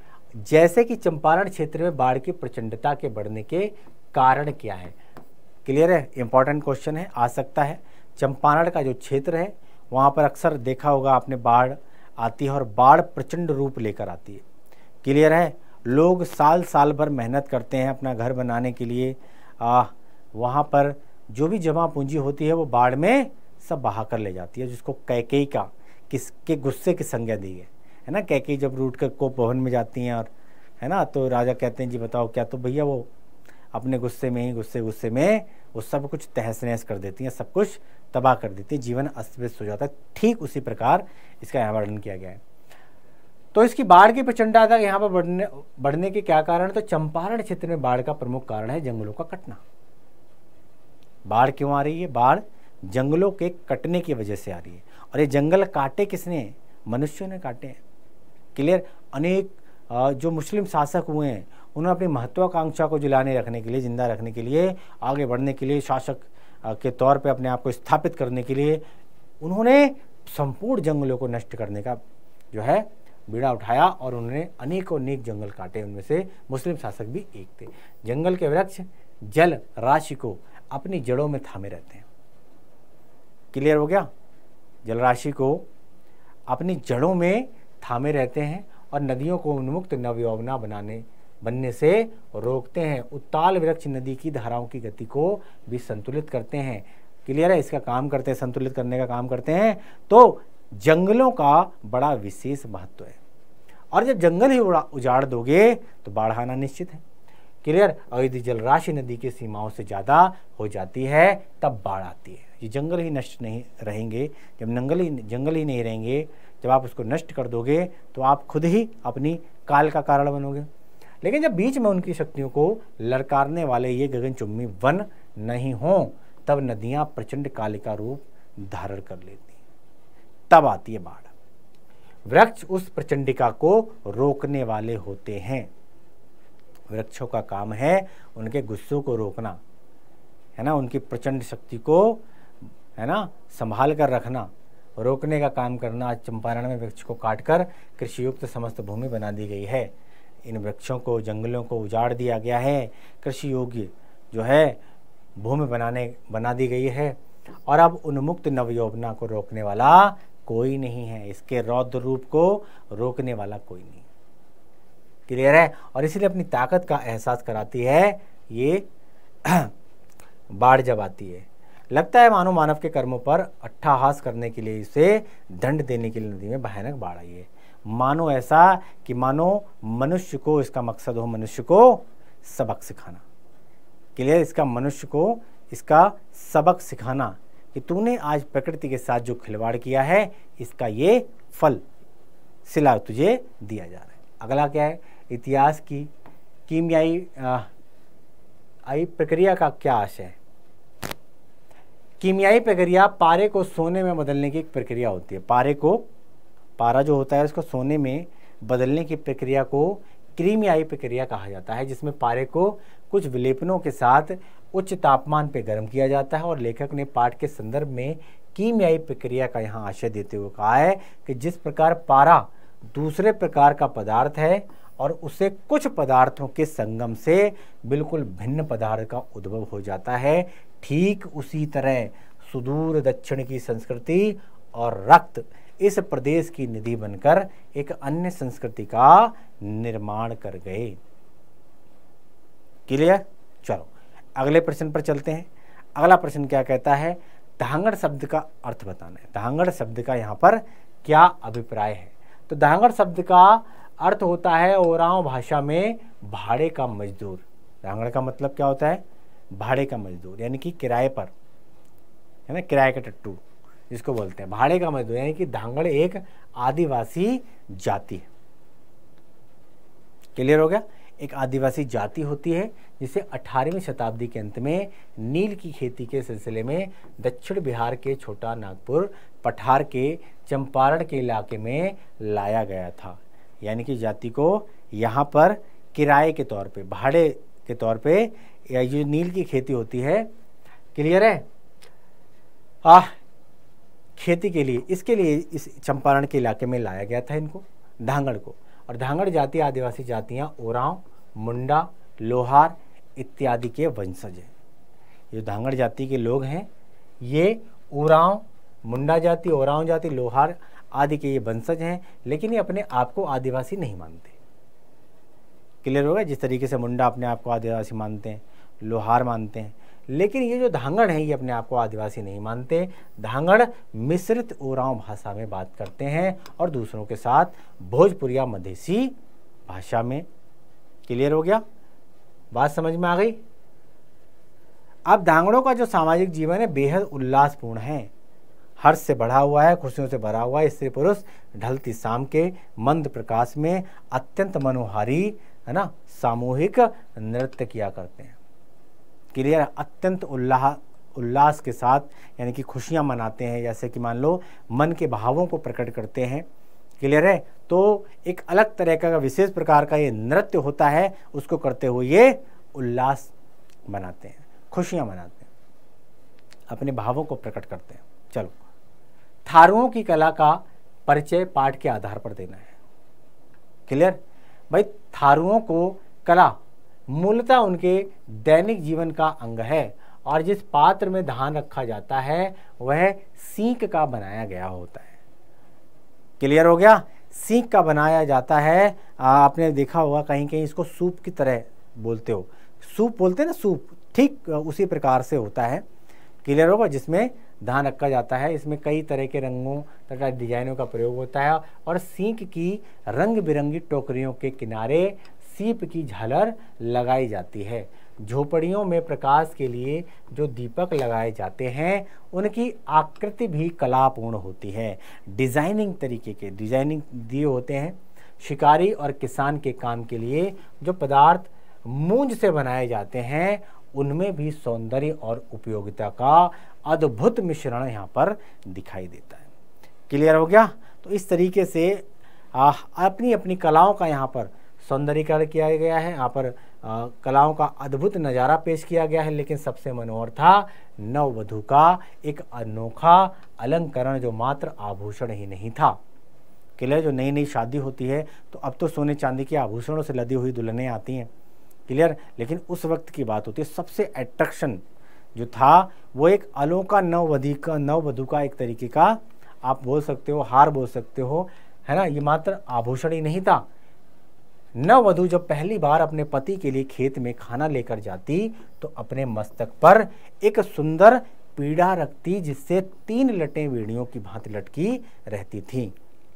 जैसे कि चंपारण क्षेत्र में बाढ़ की प्रचंडता के बढ़ने के कारण क्या है क्लियर है इंपॉर्टेंट क्वेश्चन है आ सकता है चंपारण का जो क्षेत्र है वहाँ पर अक्सर देखा होगा आपने बाढ़ आती है और बाढ़ प्रचंड रूप लेकर आती है क्लियर है लोग साल साल भर मेहनत करते हैं अपना घर बनाने के लिए वहाँ पर जो भी जमा पूंजी होती है वो बाढ़ में सब बहा कर ले जाती है जिसको कैकेई का किसके गुस्से की संज्ञा दी है है ना कैकेई जब रूट कर कोप भवन में जाती हैं और है ना तो राजा कहते हैं जी बताओ क्या तो भैया वो अपने गुस्से में ही गुस्से गुस्से में वो सब कुछ तहस नहस कर देती हैं सब कुछ तबाह कर देती हैं जीवन अस्त व्यस्त हो जाता है ठीक उसी प्रकार इसका यहाँ वर्णन किया गया है तो इसकी बाढ़ की प्रचंडता यहाँ पर बढ़ने बढ़ने के क्या कारण है तो चंपारण क्षेत्र में बाढ़ का प्रमुख कारण है जंगलों का कटना बाढ़ क्यों आ रही है बाढ़ जंगलों के कटने की वजह से आ रही है और ये जंगल काटे किसने मनुष्यों ने काटे हैं क्लियर अनेक जो मुस्लिम शासक हुए हैं उन्होंने अपनी महत्वाकांक्षा को जिलाने रखने के लिए जिंदा रखने के लिए आगे बढ़ने के लिए शासक के तौर पे अपने आप को स्थापित करने के लिए उन्होंने संपूर्ण जंगलों को नष्ट करने का जो है बीड़ा उठाया और उन्होंने अनेकों अनेक जंगल काटे उनमें से मुस्लिम शासक भी एक थे जंगल के वृक्ष जल राशि को अपनी जड़ों में थामे रहते हैं क्लियर हो गया जलराशि को अपनी जड़ों में थामे रहते हैं और नदियों को उन्मुक्त नवयौवना बनाने बनने से रोकते हैं उत्ताल वृक्ष नदी की धाराओं की गति को भी संतुलित करते हैं क्लियर है इसका काम करते हैं संतुलित करने का काम करते हैं तो जंगलों का बड़ा विशेष महत्व है और जब जंगल ही उजाड़ दोगे तो बाढ़ आना निश्चित है क्लियर और यदि जलराशि नदी की सीमाओं से ज़्यादा हो जाती है तब बाढ़ आती है ये जंगल ही नष्ट नहीं रहेंगे जब नंगल ही जंगल ही नहीं रहेंगे जब आप उसको नष्ट कर दोगे तो आप खुद ही अपनी काल का कारण बनोगे लेकिन जब बीच में उनकी शक्तियों को लड़कारने वाले ये गगनचुम्बी वन नहीं हों तब नदियाँ प्रचंड काल का रूप धारण कर लेती तब आती है बाढ़ वृक्ष उस प्रचंडिका को रोकने वाले होते हैं वृक्षों का काम है उनके गुस्सों को रोकना है ना उनकी प्रचंड शक्ति को है ना संभाल कर रखना रोकने का काम करना आज चंपारण में वृक्ष को काटकर कृषियुक्त समस्त भूमि बना दी गई है इन वृक्षों को जंगलों को उजाड़ दिया गया है कृषि योग्य जो है भूमि बनाने बना दी गई है और अब उन्मुक्त नवयौवना को रोकने वाला कोई नहीं है इसके रौद्र रूप को रोकने वाला कोई नहीं क्लियर है और इसीलिए अपनी ताकत का एहसास कराती है ये बाढ़ जब आती है लगता है मानो मानव के कर्मों पर अट्ठाहास करने के लिए इसे दंड देने के लिए नदी में भयानक बाढ़ आई है मानो ऐसा कि मानो मनुष्य को इसका मकसद हो मनुष्य को सबक सिखाना क्लियर इसका मनुष्य को इसका सबक सिखाना कि तूने आज प्रकृति के साथ जो खिलवाड़ किया है इसका ये फल सिला तुझे दिया जा रहा है अगला क्या है इतिहास की कीमियाई आई प्रक्रिया का क्या आशय है कीमियाई प्रक्रिया पारे को सोने में बदलने की एक प्रक्रिया होती है पारे को पारा जो होता है उसको सोने में बदलने की प्रक्रिया को क्रीमियाई प्रक्रिया कहा जाता है जिसमें पारे को कुछ विलेपनों के साथ उच्च तापमान पर गर्म किया जाता है और लेखक ने पाठ के संदर्भ में कीमियाई प्रक्रिया का यहाँ आशय देते हुए कहा है कि जिस प्रकार पारा दूसरे प्रकार का पदार्थ है और उसे कुछ पदार्थों के संगम से बिल्कुल भिन्न पदार्थ का उद्भव हो जाता है ठीक उसी तरह सुदूर दक्षिण की संस्कृति और रक्त इस प्रदेश की निधि बनकर एक अन्य संस्कृति का निर्माण कर गए क्लियर चलो अगले प्रश्न पर चलते हैं अगला प्रश्न क्या कहता है धांगड़ शब्द का अर्थ बताना है धांगड़ शब्द का यहाँ पर क्या अभिप्राय है तो धांगड़ शब्द का अर्थ होता है ओराव भाषा में भाड़े का मजदूर धांगड़ का मतलब क्या होता है भाड़े का मजदूर यानी कि किराए पर है ना किराए का टट्टू जिसको बोलते हैं भाड़े का मजदूर यानी कि धांगड़ एक आदिवासी जाति है क्लियर हो गया एक आदिवासी जाति होती है जिसे 18वीं शताब्दी के अंत में नील की खेती के सिलसिले में दक्षिण बिहार के छोटा नागपुर पठार के चंपारण के इलाके में लाया गया था यानी कि जाति को यहाँ पर किराए के तौर पे भाड़े के तौर पे या जो नील की खेती होती है क्लियर है आ, खेती के लिए इसके लिए इस चंपारण के इलाके में लाया गया था इनको धांगड़ को और धांगड़ जाति आदिवासी जातियाँ ओराव मुंडा लोहार इत्यादि के वंशज हैं जो धांगड़ जाति के लोग हैं ये उराव मुंडा जाति ओराव जाति लोहार आदि के ये वंशज हैं लेकिन ये अपने आप को आदिवासी नहीं मानते क्लियर होगा जिस तरीके से मुंडा अपने आप को आदिवासी मानते हैं लोहार मानते हैं लेकिन ये जो धांगड़ हैं ये अपने आप को आदिवासी नहीं मानते धांगड़ मिश्रित ओराव भाषा में बात करते हैं और दूसरों के साथ भोजपुरिया मधेसी भाषा में क्लियर हो गया बात समझ में आ गई अब धांगड़ों का जो सामाजिक जीवन है बेहद उल्लासपूर्ण है हर्ष से बढ़ा हुआ है खुशियों से भरा हुआ है स्त्री पुरुष ढलती शाम के मंद प्रकाश में अत्यंत मनोहारी है ना सामूहिक नृत्य किया करते हैं क्लियर अत्यंत उल्लाह उल्लास के साथ यानी कि खुशियाँ मनाते हैं जैसे कि मान लो मन के भावों को प्रकट करते हैं क्लियर है तो एक अलग तरह का विशेष प्रकार का ये नृत्य होता है उसको करते हुए ये उल्लास मनाते हैं खुशियाँ मनाते हैं अपने भावों को प्रकट करते हैं चलो थारुओं की कला का परिचय पाठ के आधार पर देना है क्लियर भाई थारुओं को कला मूलतः उनके दैनिक जीवन का अंग है और जिस पात्र में धान रखा जाता है वह सीख का बनाया गया होता है क्लियर हो गया सीख का बनाया जाता है आपने देखा होगा कहीं कहीं इसको सूप की तरह बोलते हो सूप बोलते हैं ना सूप ठीक उसी प्रकार से होता है क्लियर होगा जिसमें धान रखा जाता है इसमें कई तरह के रंगों तथा डिजाइनों का प्रयोग होता है और सींक की रंग बिरंगी टोकरियों के किनारे सीप की झालर लगाई जाती है झोपड़ियों में प्रकाश के लिए जो दीपक लगाए जाते हैं उनकी आकृति भी कलापूर्ण होती है डिज़ाइनिंग तरीके के डिज़ाइनिंग दिए होते हैं शिकारी और किसान के काम के लिए जो पदार्थ मूंज से बनाए जाते हैं उनमें भी सौंदर्य और उपयोगिता का अद्भुत मिश्रण यहाँ पर दिखाई देता है क्लियर हो गया तो इस तरीके से आ, अपनी अपनी कलाओं का यहाँ पर सौंदर्यीकरण किया गया है यहाँ पर आ, कलाओं का अद्भुत नज़ारा पेश किया गया है लेकिन सबसे मनोहर था नववधु का एक अनोखा अलंकरण जो मात्र आभूषण ही नहीं था क्लियर जो नई नई शादी होती है तो अब तो सोने चांदी के आभूषणों से लदी हुई दुल्हनें आती हैं क्लियर लेकिन उस वक्त की बात होती है सबसे अट्रैक्शन जो था वो एक अलों का नववधि का नववधु का एक तरीके का आप बोल सकते हो हार बोल सकते हो है ना ये मात्र आभूषण ही नहीं था नववधु जब पहली बार अपने पति के लिए खेत में खाना लेकर जाती तो अपने मस्तक पर एक सुंदर पीड़ा रखती जिससे तीन लटें वेड़ियों की भांति लटकी रहती थी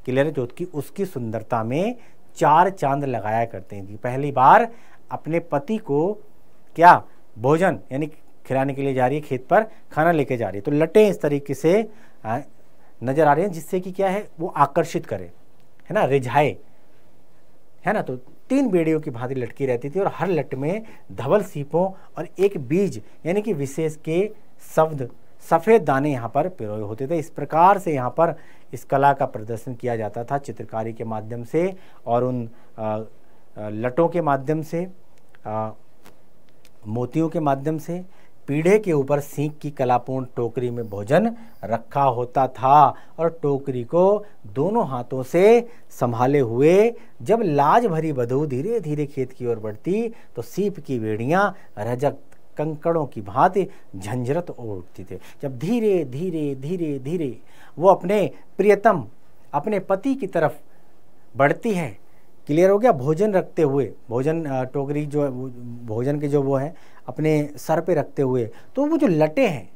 क्लियर जोत की उसकी सुंदरता में चार चांद लगाया करते थी पहली बार अपने पति को क्या भोजन यानी खिलाने के लिए जा रही है खेत पर खाना लेके जा रही है तो लटें इस तरीके से नज़र आ रही हैं जिससे कि क्या है वो आकर्षित करे है ना रिझाए है ना तो तीन बेड़ियों की भांति लटकी रहती थी और हर लट में धवल सीपों और एक बीज यानी कि विशेष के शब्द सफ़ेद दाने यहाँ पर पिरोए होते थे इस प्रकार से यहाँ पर इस कला का प्रदर्शन किया जाता था चित्रकारी के माध्यम से और उन लटों के माध्यम से मोतियों के माध्यम से पीढ़े के ऊपर सीख की कलापूर्ण टोकरी में भोजन रखा होता था और टोकरी को दोनों हाथों से संभाले हुए जब लाज भरी बधू धीरे धीरे खेत की ओर बढ़ती तो सीप की बेड़ियाँ रजक कंकड़ों की भांति झंझरत ओढ़ उठती थी जब धीरे धीरे धीरे धीरे वो अपने प्रियतम अपने पति की तरफ बढ़ती है क्लियर हो गया भोजन रखते हुए भोजन टोकरी जो भोजन के जो वो हैं अपने सर पे रखते हुए तो वो जो लटे हैं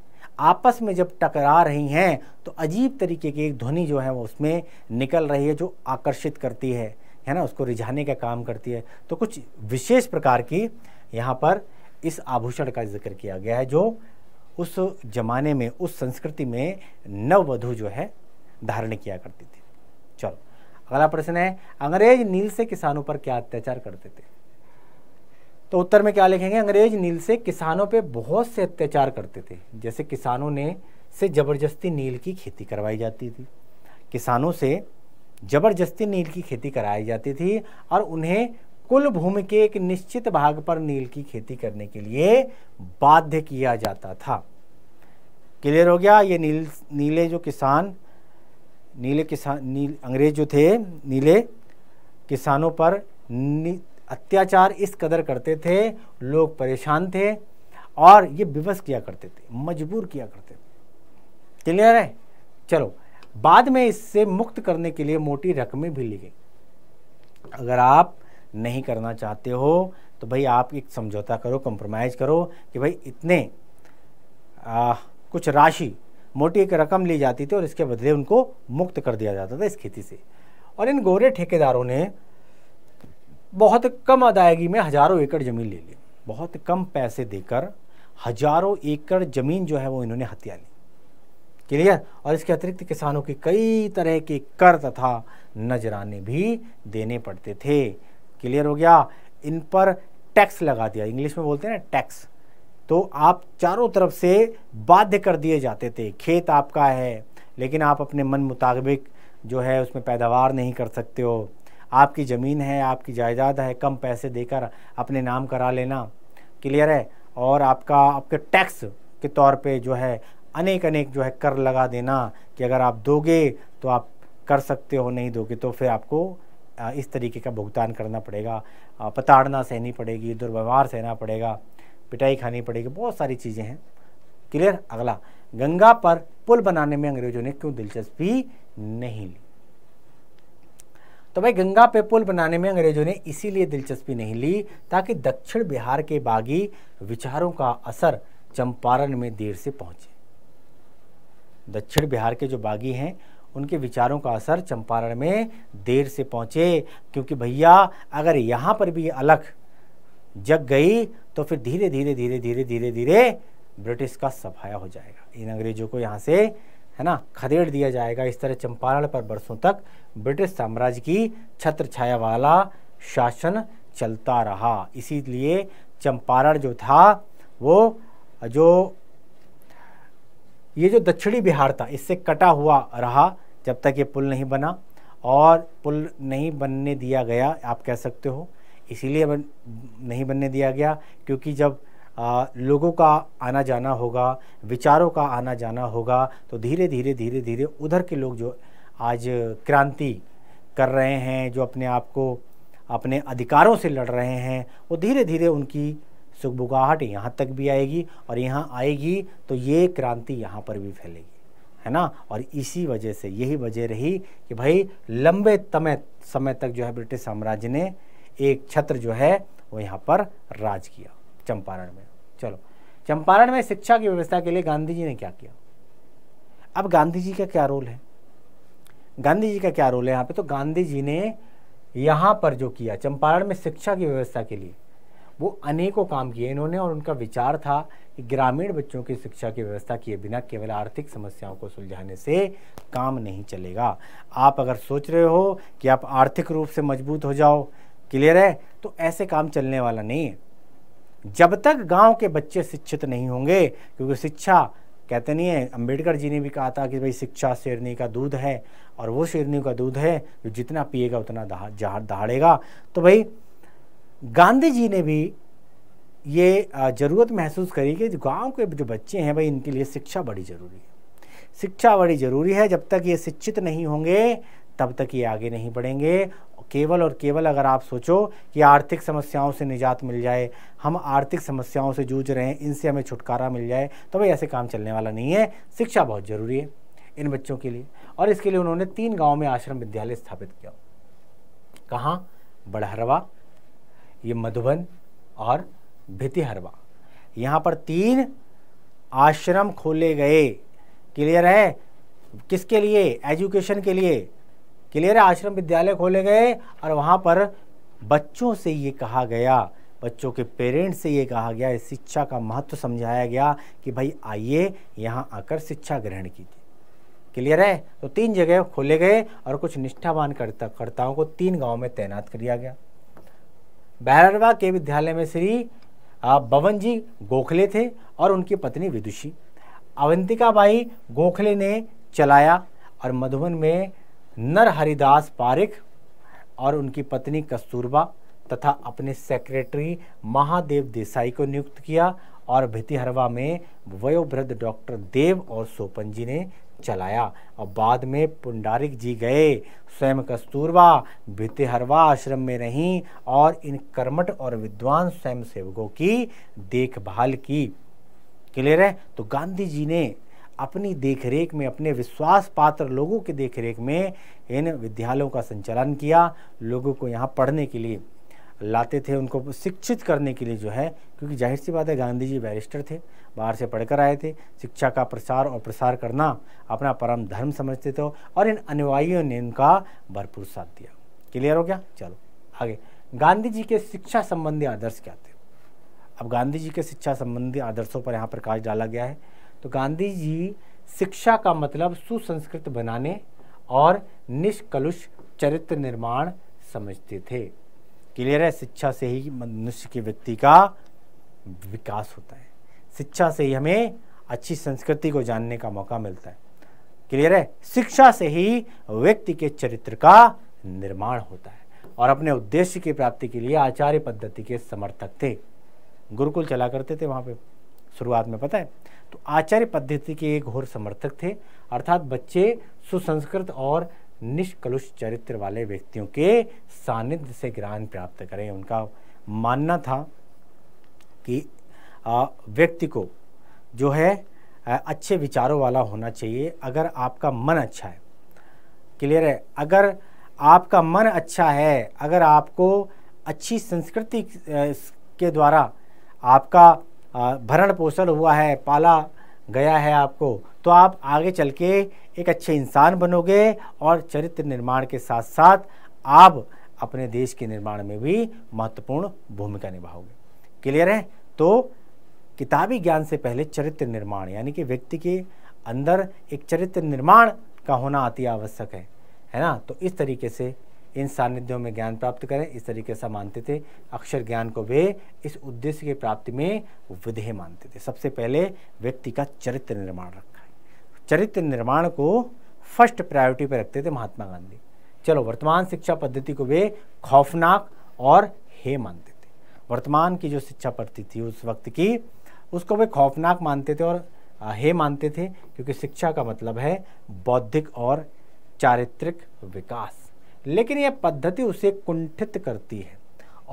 आपस में जब टकरा रही हैं तो अजीब तरीके की एक ध्वनि जो है वो उसमें निकल रही है जो आकर्षित करती है है ना उसको रिझाने का काम करती है तो कुछ विशेष प्रकार की यहाँ पर इस आभूषण का जिक्र किया गया है जो उस जमाने में उस संस्कृति में नववधु जो है धारण किया करती थी अगला प्रश्न है अंग्रेज नील से किसानों पर क्या अत्याचार करते थे तो उत्तर में क्या लिखेंगे अंग्रेज नील से किसानों पे बहुत से अत्याचार करते थे जैसे किसानों ने से ज़बरदस्ती नील की खेती करवाई जाती थी किसानों से ज़बरदस्ती नील की खेती कराई जाती थी और उन्हें कुल भूमि के एक निश्चित भाग पर नील की खेती करने के लिए बाध्य किया जाता था क्लियर हो गया ये नील नीले जो किसान नीले किसान नील अंग्रेज जो थे नीले किसानों पर अत्याचार इस कदर करते थे लोग परेशान थे और ये विवश किया करते थे मजबूर किया करते थे क्लियर है चलो बाद में इससे मुक्त करने के लिए मोटी रकमें भी ली गई अगर आप नहीं करना चाहते हो तो भाई आप एक समझौता करो कंप्रोमाइज़ करो कि भाई इतने आ, कुछ राशि मोटी एक रकम ली जाती थी और इसके बदले उनको मुक्त कर दिया जाता था इस खेती से और इन गोरे ठेकेदारों ने बहुत कम अदायगी में हज़ारों एकड़ ज़मीन ले ली बहुत कम पैसे देकर हज़ारों एकड़ ज़मीन जो है वो इन्होंने हत्या ली क्लियर और इसके अतिरिक्त किसानों के कई तरह के कर तथा नजराने भी देने पड़ते थे क्लियर हो गया इन पर टैक्स लगा दिया इंग्लिश में बोलते हैं ना टैक्स तो आप चारों तरफ से बाध्य कर दिए जाते थे खेत आपका है लेकिन आप अपने मन मुताबिक जो है उसमें पैदावार नहीं कर सकते हो आपकी ज़मीन है आपकी जायदाद है कम पैसे देकर अपने नाम करा लेना क्लियर है और आपका आपके टैक्स के तौर पे जो है अनेक अनेक जो है कर लगा देना कि अगर आप दोगे तो आप कर सकते हो नहीं दोगे तो फिर आपको इस तरीके का भुगतान करना पड़ेगा प्रताड़ना सहनी पड़ेगी दुर्व्यवहार सहना पड़ेगा पिटाई खानी पड़ेगी बहुत सारी चीज़ें हैं क्लियर अगला गंगा पर पुल बनाने में अंग्रेजों ने क्यों दिलचस्पी नहीं ली तो भाई गंगा पे पुल बनाने में अंग्रेजों ने इसीलिए दिलचस्पी नहीं ली ताकि दक्षिण बिहार के बागी विचारों का असर चंपारण में देर से पहुंचे दक्षिण बिहार के जो बागी हैं उनके विचारों का असर चंपारण में देर से पहुंचे क्योंकि भैया अगर यहाँ पर भी अलग जग गई तो फिर धीरे धीरे धीरे धीरे धीरे धीरे ब्रिटिश का सफाया हो जाएगा इन अंग्रेजों को यहाँ से है ना खदेड़ दिया जाएगा इस तरह चंपारण पर बरसों तक ब्रिटिश साम्राज्य की छत्र छाया वाला शासन चलता रहा इसीलिए चंपारण जो था वो जो ये जो दक्षिणी बिहार था इससे कटा हुआ रहा जब तक ये पुल नहीं बना और पुल नहीं बनने दिया गया आप कह सकते हो इसीलिए बन, नहीं बनने दिया गया क्योंकि जब आ, लोगों का आना जाना होगा विचारों का आना जाना होगा तो धीरे धीरे धीरे धीरे उधर के लोग जो आज क्रांति कर रहे हैं जो अपने आप को अपने अधिकारों से लड़ रहे हैं वो धीरे धीरे उनकी सुखबुगाहट यहाँ तक भी आएगी और यहाँ आएगी तो ये क्रांति यहाँ पर भी फैलेगी है ना और इसी वजह से यही वजह रही कि भाई लंबे समय समय तक जो है ब्रिटिश साम्राज्य ने एक छत्र जो है वो यहाँ पर राज किया चंपारण में चलो चंपारण में शिक्षा की व्यवस्था के लिए गांधी जी ने क्या किया अब गांधी जी का क्या रोल है गांधी जी का क्या रोल है यहाँ पे तो गांधी जी ने यहाँ पर जो किया चंपारण में शिक्षा की व्यवस्था के लिए वो अनेकों काम किए इन्होंने और उनका विचार था कि ग्रामीण बच्चों की शिक्षा की व्यवस्था किए बिना केवल आर्थिक समस्याओं को सुलझाने से काम नहीं चलेगा आप अगर सोच रहे हो कि आप आर्थिक रूप से मजबूत हो जाओ क्लियर है तो ऐसे काम चलने वाला नहीं है जब तक गांव के बच्चे शिक्षित नहीं होंगे क्योंकि शिक्षा कहते नहीं है अंबेडकर जी ने भी कहा था कि भाई शिक्षा शेरनी का दूध है और वो शेरनी का दूध है जो जितना पिएगा उतना जहर दहाड़ेगा तो भाई गांधी जी ने भी ये ज़रूरत महसूस करी कि गांव के जो बच्चे हैं भाई इनके लिए शिक्षा बड़ी ज़रूरी है शिक्षा बड़ी ज़रूरी है जब तक ये शिक्षित नहीं होंगे तब तक ये आगे नहीं बढ़ेंगे केवल और केवल अगर आप सोचो कि आर्थिक समस्याओं से निजात मिल जाए हम आर्थिक समस्याओं से जूझ रहे हैं इनसे हमें छुटकारा मिल जाए तो भाई ऐसे काम चलने वाला नहीं है शिक्षा बहुत ज़रूरी है इन बच्चों के लिए और इसके लिए उन्होंने तीन गाँव में आश्रम विद्यालय स्थापित किया कहाँ बड़हरवा ये मधुबन और भितिहरवा यहाँ पर तीन आश्रम खोले गए क्लियर है किसके लिए एजुकेशन के लिए क्लियर है आश्रम विद्यालय खोले गए और वहाँ पर बच्चों से ये कहा गया बच्चों के पेरेंट्स से ये कहा गया इस शिक्षा का महत्व समझाया गया कि भाई आइए यहाँ आकर शिक्षा ग्रहण कीजिए क्लियर है तो तीन जगह खोले गए और कुछ निष्ठावान कर्ता कर्ताओं को तीन गांव में तैनात कर दिया गया बैरवा के विद्यालय में श्री बवन जी गोखले थे और उनकी पत्नी विदुषी अवंतिका बाई गोखले ने चलाया और मधुबन में नर हरिदास पारिक और उनकी पत्नी कस्तूरबा तथा अपने सेक्रेटरी महादेव देसाई को नियुक्त किया और भितिहरवा में वयोवृद्ध डॉक्टर देव और सोपन जी ने चलाया और बाद में पुंडारिक जी गए स्वयं कस्तूरबा भितिहरवा आश्रम में रहीं और इन कर्मठ और विद्वान स्वयं सेवकों की देखभाल की क्लियर है तो गांधी जी ने अपनी देखरेख में अपने विश्वास पात्र लोगों के देखरेख में इन विद्यालयों का संचालन किया लोगों को यहाँ पढ़ने के लिए लाते थे उनको शिक्षित करने के लिए जो है क्योंकि जाहिर सी बात है गांधी जी बैरिस्टर थे बाहर से पढ़कर आए थे शिक्षा का प्रसार और प्रसार करना अपना परम धर्म समझते थे और इन अनुयायियों ने इनका भरपूर साथ दिया क्लियर हो गया चलो आगे गांधी जी के शिक्षा संबंधी आदर्श क्या थे अब गांधी जी के शिक्षा संबंधी आदर्शों पर यहाँ प्रकाश डाला गया है तो गांधी जी शिक्षा का मतलब सुसंस्कृत बनाने और निष्कलुष चरित्र निर्माण समझते थे क्लियर है शिक्षा से ही मनुष्य के व्यक्ति का विकास होता है शिक्षा से ही हमें अच्छी संस्कृति को जानने का मौका मिलता है क्लियर है शिक्षा से ही व्यक्ति के चरित्र का निर्माण होता है और अपने उद्देश्य की प्राप्ति के लिए आचार्य पद्धति के समर्थक थे गुरुकुल चला करते थे वहाँ पे शुरुआत में पता है तो आचार्य पद्धति के एक घोर समर्थक थे अर्थात बच्चे सुसंस्कृत और निष्कलुष चरित्र वाले व्यक्तियों के सानिध्य से ज्ञान प्राप्त करें उनका मानना था कि व्यक्ति को जो है अच्छे विचारों वाला होना चाहिए अगर आपका मन अच्छा है क्लियर है अगर आपका मन अच्छा है अगर आपको अच्छी संस्कृति के द्वारा आपका भरण पोषण हुआ है पाला गया है आपको तो आप आगे चल के एक अच्छे इंसान बनोगे और चरित्र निर्माण के साथ साथ आप अपने देश के निर्माण में भी महत्वपूर्ण भूमिका निभाओगे क्लियर है तो किताबी ज्ञान से पहले चरित्र निर्माण यानी कि व्यक्ति के अंदर एक चरित्र निर्माण का होना अति आवश्यक है है ना तो इस तरीके से इन सानिध्यों में ज्ञान प्राप्त करें इस तरीके से मानते थे अक्षर ज्ञान को वे इस उद्देश्य की प्राप्ति में विधेय मानते थे सबसे पहले व्यक्ति का चरित्र निर्माण रखा है चरित्र निर्माण को फर्स्ट प्रायोरिटी पर रखते थे महात्मा गांधी चलो वर्तमान शिक्षा पद्धति को वे खौफनाक और हे मानते थे वर्तमान की जो शिक्षा पद्धति थी उस वक्त की उसको वे खौफनाक मानते थे और हे मानते थे क्योंकि शिक्षा का मतलब है बौद्धिक और चारित्रिक विकास लेकिन यह पद्धति उसे कुंठित करती है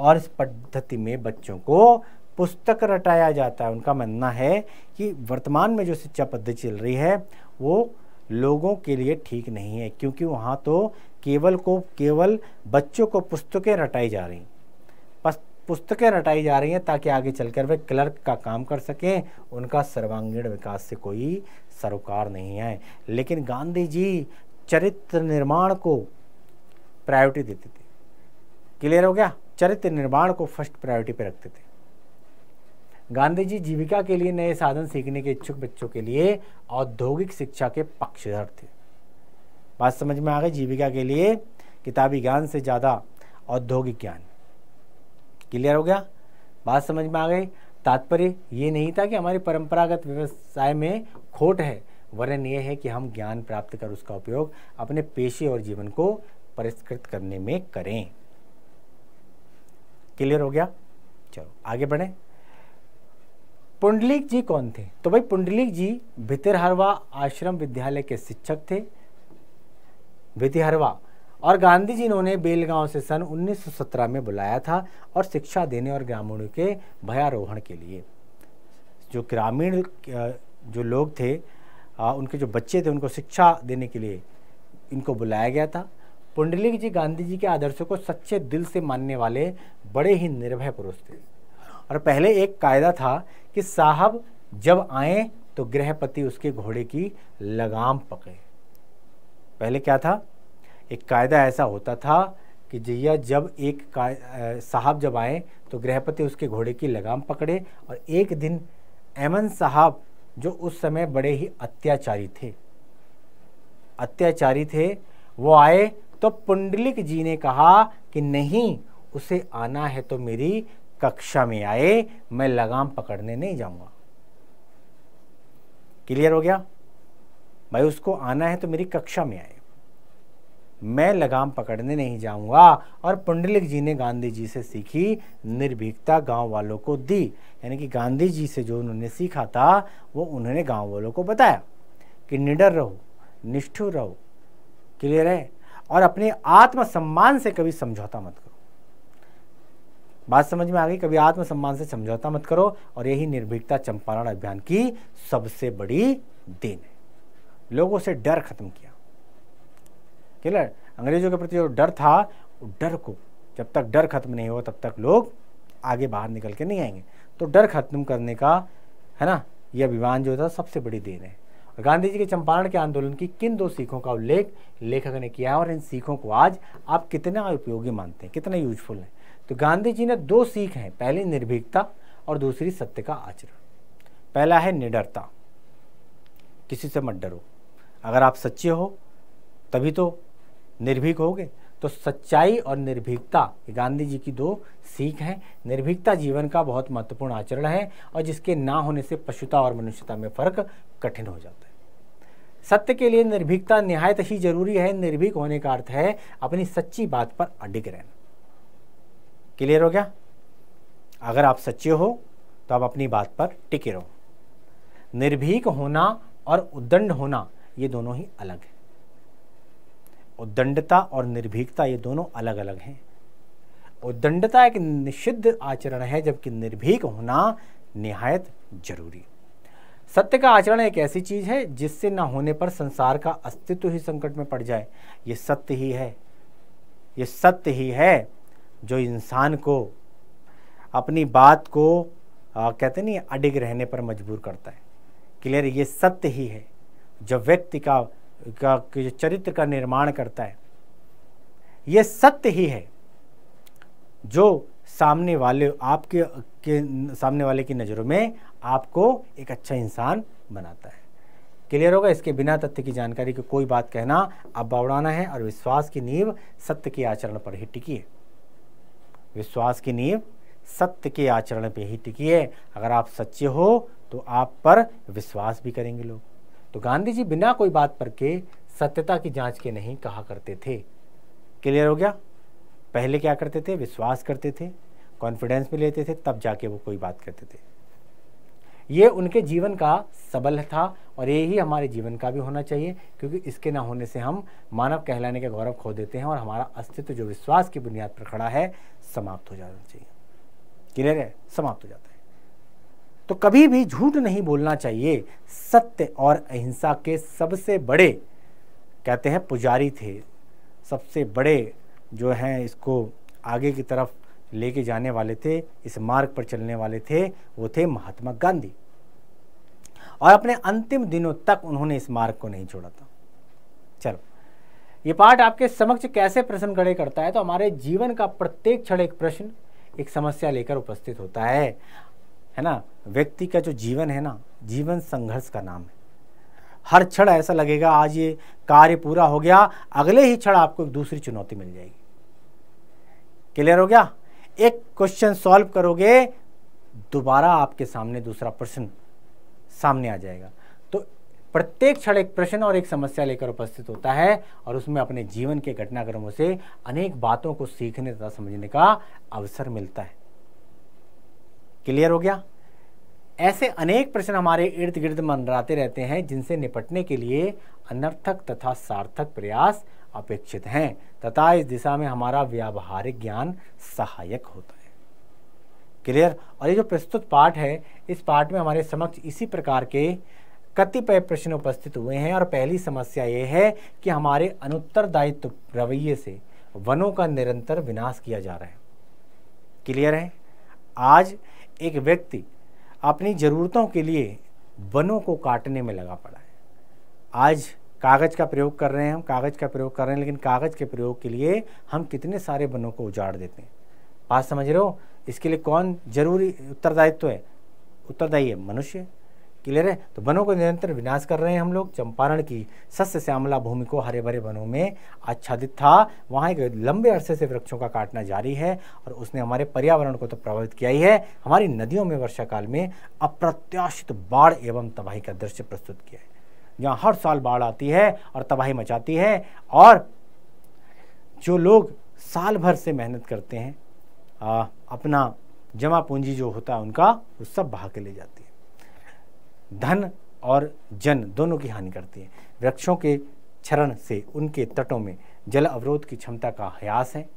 और इस पद्धति में बच्चों को पुस्तक रटाया जाता है उनका मानना है कि वर्तमान में जो शिक्षा पद्धति चल रही है वो लोगों के लिए ठीक नहीं है क्योंकि वहाँ तो केवल को केवल बच्चों को पुस्तकें रटाई जा रही पुस्तकें रटाई जा रही हैं ताकि आगे चलकर वे क्लर्क का काम कर सकें उनका सर्वांगीण विकास से कोई सरोकार नहीं है लेकिन गांधी जी चरित्र निर्माण को प्रायोरिटी देते थे क्लियर हो गया चरित्र निर्माण को फर्स्ट प्रायोरिटी पर रखते थे गांधी जी जीविका के लिए नए साधन सीखने के इच्छुक बच्चों के लिए औद्योगिक शिक्षा के पक्षधर थे बात समझ में आ गई जीविका के लिए किताबी ज्ञान से ज़्यादा औद्योगिक ज्ञान क्लियर हो गया बात समझ में आ गई तात्पर्य ये नहीं था कि हमारी परंपरागत व्यवसाय में खोट है वरन ये है कि हम ज्ञान प्राप्त कर उसका उपयोग अपने पेशे और जीवन को परिष्कृत करने में करें क्लियर हो गया चलो आगे बढ़े पुंडलिक जी कौन थे तो भाई पुंडलिक जी भितरहरवा आश्रम विद्यालय के शिक्षक थे भितरहरवा और गांधी जी इन्होंने बेलगांव से सन 1917 में बुलाया था और शिक्षा देने और ग्रामीणों के भयारोहण के लिए जो ग्रामीण जो लोग थे उनके जो बच्चे थे उनको शिक्षा देने के लिए इनको बुलाया गया था पुंडलिक जी गांधी जी के आदर्शों को सच्चे दिल से मानने वाले बड़े ही निर्भय पुरुष थे और पहले एक कायदा था कि साहब जब आए तो गृहपति उसके घोड़े की लगाम पकड़े पहले क्या था एक कायदा ऐसा होता था कि जैया जब एक साहब जब आए तो गृहपति उसके घोड़े की लगाम पकड़े और एक दिन एमन साहब जो उस समय बड़े ही अत्याचारी थे अत्याचारी थे वो आए तो पुंडलिक जी ने कहा कि नहीं उसे आना है तो मेरी कक्षा में आए मैं लगाम पकड़ने नहीं जाऊंगा क्लियर हो गया भाई उसको आना है तो मेरी कक्षा में आए मैं लगाम पकड़ने नहीं जाऊंगा और पुंडलिक जी ने गांधी जी से सीखी निर्भीकता गांव वालों को दी यानी कि गांधी जी से जो उन्होंने सीखा था वो उन्होंने गांव वालों को बताया कि निडर रहो निष्ठुर रहो क्लियर है और अपने आत्मसम्मान से कभी समझौता मत करो बात समझ में आ गई कभी आत्मसम्मान से समझौता मत करो और यही निर्भीकता चंपारण अभियान की सबसे बड़ी देन है लोगों से डर खत्म किया क्लियर अंग्रेजों के प्रति जो डर था डर को जब तक डर खत्म नहीं हो तब तक लोग आगे बाहर निकल के नहीं आएंगे तो डर खत्म करने का है ना यह अभिमान जो था सबसे बड़ी देन है गांधी जी के चंपारण के आंदोलन की किन दो सीखों का उल्लेख लेखक ने किया है और इन सीखों को आज आप कितना उपयोगी मानते हैं कितना यूजफुल हैं तो गांधी जी ने दो सीख हैं पहली निर्भीकता और दूसरी सत्य का आचरण पहला है निडरता किसी से मत डरो अगर आप सच्चे हो तभी तो निर्भीक होगे तो सच्चाई और निर्भीकता गांधी जी की दो सीख हैं निर्भीकता जीवन का बहुत महत्वपूर्ण आचरण है और जिसके ना होने से पशुता और मनुष्यता में फर्क कठिन हो जाता है सत्य के लिए निर्भीकता निहायत ही जरूरी है निर्भीक होने का अर्थ है अपनी सच्ची बात पर अडिग रहना क्लियर हो गया अगर आप सच्चे हो तो आप अपनी बात पर टिके रहो निर्भीक होना और उद्दंड होना ये दोनों ही अलग है उद्दंडता और निर्भीकता ये दोनों अलग अलग हैं उद्दंडता एक निषिद्ध आचरण है जबकि निर्भीक होना निहायत जरूरी है सत्य का आचरण एक ऐसी चीज है जिससे न होने पर संसार का अस्तित्व ही संकट में पड़ जाए ये सत्य ही है ये सत्य ही है जो इंसान को अपनी बात को आ, कहते नहीं अडिग रहने पर मजबूर करता है क्लियर ये सत्य ही है जो व्यक्ति का, का जो चरित्र का निर्माण करता है ये सत्य ही है जो सामने वाले आपके के सामने वाले की नज़रों में आपको एक अच्छा इंसान बनाता है क्लियर होगा इसके बिना तथ्य की जानकारी की कोई बात कहना अब उड़ाना है और विश्वास की नींव सत्य के आचरण पर ही टिकी है विश्वास की नींव सत्य के आचरण पर ही टिकी है अगर आप सच्चे हो तो आप पर विश्वास भी करेंगे लोग तो गांधी जी बिना कोई बात पर के सत्यता की जांच के नहीं कहा करते थे क्लियर हो गया पहले क्या करते थे विश्वास करते थे कॉन्फिडेंस में लेते थे तब जाके वो कोई बात करते थे ये उनके जीवन का सबल था और ये ही हमारे जीवन का भी होना चाहिए क्योंकि इसके ना होने से हम मानव कहलाने का गौरव खो देते हैं और हमारा अस्तित्व जो विश्वास की बुनियाद पर खड़ा है समाप्त हो जाना चाहिए क्लियर है समाप्त हो जाता है तो कभी भी झूठ नहीं बोलना चाहिए सत्य और अहिंसा के सबसे बड़े कहते हैं पुजारी थे सबसे बड़े जो हैं इसको आगे की तरफ लेके जाने वाले थे इस मार्ग पर चलने वाले थे वो थे महात्मा गांधी और अपने अंतिम दिनों तक उन्होंने इस मार्ग को नहीं छोड़ा था चलो ये पाठ आपके समक्ष कैसे प्रश्न खड़े करता है तो हमारे जीवन का प्रत्येक क्षण एक प्रश्न एक समस्या लेकर उपस्थित होता है है ना व्यक्ति का जो जीवन है ना जीवन संघर्ष का नाम है हर क्षण ऐसा लगेगा आज ये कार्य पूरा हो गया अगले ही क्षण आपको एक दूसरी चुनौती मिल जाएगी क्लियर हो गया एक क्वेश्चन सॉल्व करोगे दोबारा आपके सामने दूसरा प्रश्न सामने आ जाएगा तो प्रत्येक क्षण एक प्रश्न और एक समस्या लेकर उपस्थित होता है और उसमें अपने जीवन के घटनाक्रमों से अनेक बातों को सीखने तथा समझने का अवसर मिलता है क्लियर हो गया ऐसे अनेक प्रश्न हमारे इर्द गिर्द मनराते रहते हैं जिनसे निपटने के लिए अनर्थक तथा सार्थक प्रयास अपेक्षित हैं तथा इस दिशा में हमारा व्यावहारिक ज्ञान सहायक होता है क्लियर और ये जो प्रस्तुत पाठ है इस पाठ में हमारे समक्ष इसी प्रकार के कतिपय प्रश्न उपस्थित हुए हैं और पहली समस्या ये है कि हमारे अनुत्तरदायित्व रवैये से वनों का निरंतर विनाश किया जा रहा है क्लियर है आज एक व्यक्ति अपनी ज़रूरतों के लिए वनों को काटने में लगा पड़ा है आज कागज़ का प्रयोग कर रहे हैं हम कागज़ का प्रयोग कर रहे हैं लेकिन कागज़ के प्रयोग के लिए हम कितने सारे वनों को उजाड़ देते हैं बात समझ रहे हो इसके लिए कौन जरूरी उत्तरदायित्व है उत्तरदायी है मनुष्य क्लियर है तो वनों को निरंतर विनाश कर रहे हैं हम लोग चंपारण की सस्य श्यामला भूमि को हरे भरे वनों में आच्छादित था वहाँ एक लंबे अरसे से वृक्षों का काटना जारी है और उसने हमारे पर्यावरण को तो प्रभावित किया ही है हमारी नदियों में वर्षा काल में अप्रत्याशित बाढ़ एवं तबाही का दृश्य प्रस्तुत किया है जहाँ हर साल बाढ़ आती है और तबाही मचाती है और जो लोग साल भर से मेहनत करते हैं आ, अपना जमा पूंजी जो होता है उनका वो सब बहा के ले जाती है धन और जन दोनों की हानि करती है वृक्षों के क्षरण से उनके तटों में जल अवरोध की क्षमता का हयास है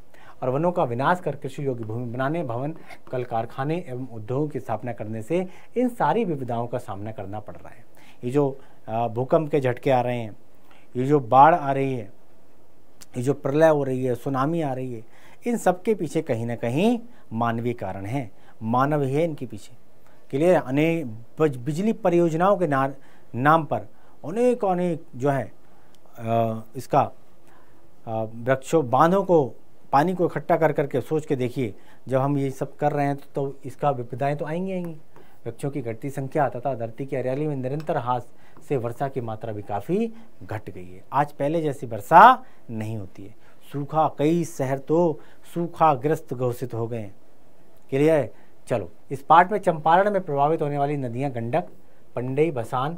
और वनों का विनाश कर कृषि योग्य भूमि बनाने भवन कल कारखाने एवं उद्योगों की स्थापना करने से इन सारी विविधाओं का सामना करना पड़ रहा है ये जो भूकंप के झटके आ रहे हैं ये जो बाढ़ आ रही है ये जो प्रलय हो रही है सुनामी आ रही है इन सब के पीछे कहीं ना कहीं मानवीय कारण हैं मानव है इनके पीछे के लिए अनेक बिजली परियोजनाओं के ना, नाम पर अनेक अनेक जो है आ, इसका वृक्षों बांधों को पानी को इकट्ठा कर करके सोच के देखिए जब हम ये सब कर रहे हैं तो, तो इसका विपदाएँ तो आएंगी आएंगी वृक्षों की घटती संख्या तथा धरती की हरियाली में निरंतर हास से वर्षा की मात्रा भी काफ़ी घट गई है आज पहले जैसी वर्षा नहीं होती है सूखा कई शहर तो सूखाग्रस्त घोषित हो गए हैं क्लियर चलो इस पार्ट में चंपारण में प्रभावित होने वाली नदियां गंडक पंडई बसान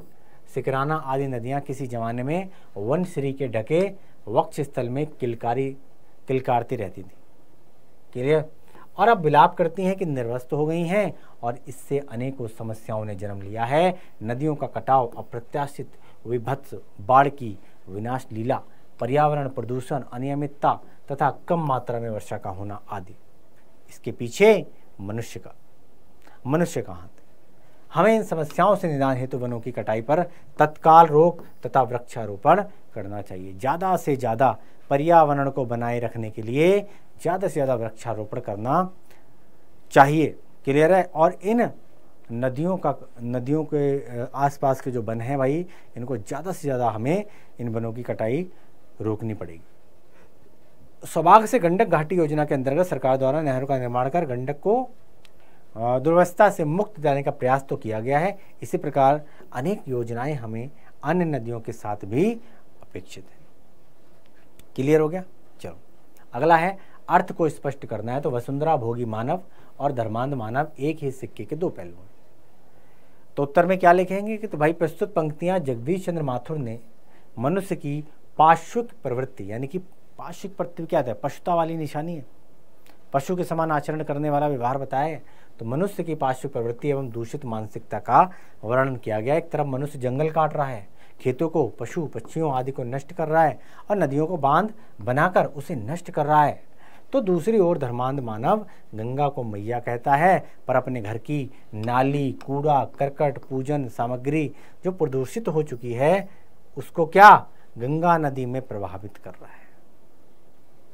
सिकराना आदि नदियां किसी जमाने में वन श्री के ढके वक्ष स्थल में किलकारी किलकारती रहती थी क्लियर और अब विलाप करती हैं कि निर्वस्त हो गई हैं और इससे अनेकों समस्याओं ने जन्म लिया है नदियों का कटाव अप्रत्याशित विभत्स बाढ़ की विनाश लीला पर्यावरण प्रदूषण अनियमितता तथा कम मात्रा में वर्षा का होना आदि इसके पीछे मनुष्य का मनुष्य का हाथ हमें इन समस्याओं से निदान हेतु वनों की कटाई पर तत्काल रोक तथा वृक्षारोपण करना चाहिए ज़्यादा से ज़्यादा पर्यावरण को बनाए रखने के लिए ज़्यादा से ज़्यादा वृक्षारोपण करना चाहिए क्लियर है और इन नदियों का नदियों के आसपास के जो वन हैं भाई इनको ज़्यादा से ज़्यादा हमें इन वनों की कटाई रोकनी पड़ेगी सौभाग्य से गंडक घाटी योजना के अंतर्गत सरकार द्वारा नहरों का निर्माण कर गंडक को दुर्व्यवस्था से मुक्त जाने का प्रयास तो किया गया है इसी प्रकार अनेक योजनाएं हमें अन्य नदियों के साथ भी अपेक्षित हैं क्लियर हो गया चलो अगला है अर्थ को स्पष्ट करना है तो वसुंधरा भोगी मानव और धर्मांध मानव एक ही सिक्के के दो पहलू हैं तो उत्तर में क्या लिखेंगे कि तो भाई प्रस्तुत पंक्तियाँ जगदीश चंद्र माथुर ने मनुष्य की पार्श्विक प्रवृत्ति यानी कि पार्श्विक प्रवृत्ति क्या है पशुता वाली निशानी है पशु के समान आचरण करने वाला व्यवहार बताया है तो मनुष्य की पार्श्व प्रवृत्ति एवं दूषित मानसिकता का वर्णन किया गया एक तरफ मनुष्य जंगल काट रहा है खेतों को पशु पक्षियों आदि को नष्ट कर रहा है और नदियों को बांध बनाकर उसे नष्ट कर रहा है तो दूसरी ओर धर्मांध मानव गंगा को मैया कहता है पर अपने घर की नाली कूड़ा करकट पूजन सामग्री जो प्रदूषित हो चुकी है उसको क्या गंगा नदी में प्रभावित कर रहा है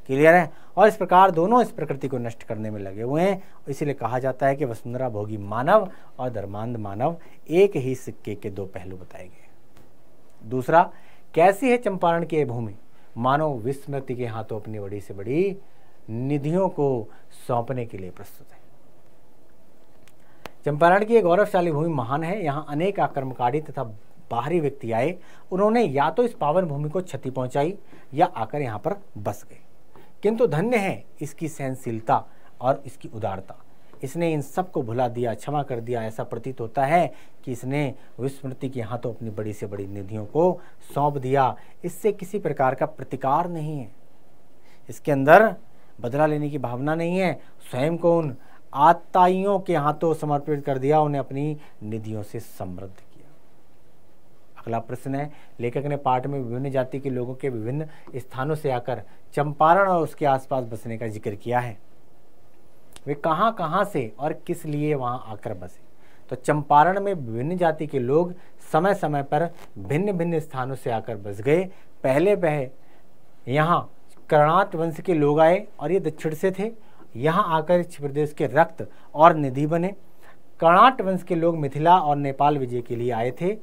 क्लियर है और इस प्रकार दोनों इस प्रकृति को नष्ट करने में लगे हुए हैं इसीलिए कहा जाता है कि वसुंधरा भोगी मानव और धर्मांध मानव एक ही सिक्के के दो पहलू बताए गए दूसरा कैसी है चंपारण की यह भूमि मानो विस्मृति के हाथों अपनी बड़ी से बड़ी निधियों को सौंपने के लिए प्रस्तुत है चंपारण की एक गौरवशाली भूमि महान है यहाँ अनेक आक्रमकारी तथा बाहरी व्यक्ति आए उन्होंने या तो इस पावन भूमि को क्षति पहुंचाई या आकर यहाँ पर बस गए किंतु धन्य है इसकी सहनशीलता और इसकी उदारता इसने इन सब को भुला दिया क्षमा कर दिया ऐसा प्रतीत होता है कि इसने विस्मृति के हाथों अपनी बड़ी से बड़ी निधियों को सौंप दिया इससे किसी प्रकार का प्रतिकार नहीं है इसके अंदर बदला लेने की भावना नहीं है स्वयं को उन आताइयों के हाथों समर्पित कर दिया उन्हें अपनी निधियों से समृद्ध किया अगला प्रश्न है लेखक ने पाठ में विभिन्न जाति के लोगों के विभिन्न स्थानों से आकर चंपारण और उसके आसपास बसने का जिक्र किया है वे कहाँ कहाँ से और किस लिए वहाँ आकर बसे तो चंपारण में विभिन्न जाति के लोग समय समय पर भिन्न भिन्न स्थानों से आकर बस गए पहले पह यहाँ कर्णाट वंश के लोग आए और ये दक्षिण से थे यहाँ आकर प्रदेश के रक्त और निधि बने कर्णाट वंश के लोग मिथिला और नेपाल विजय के लिए आए थे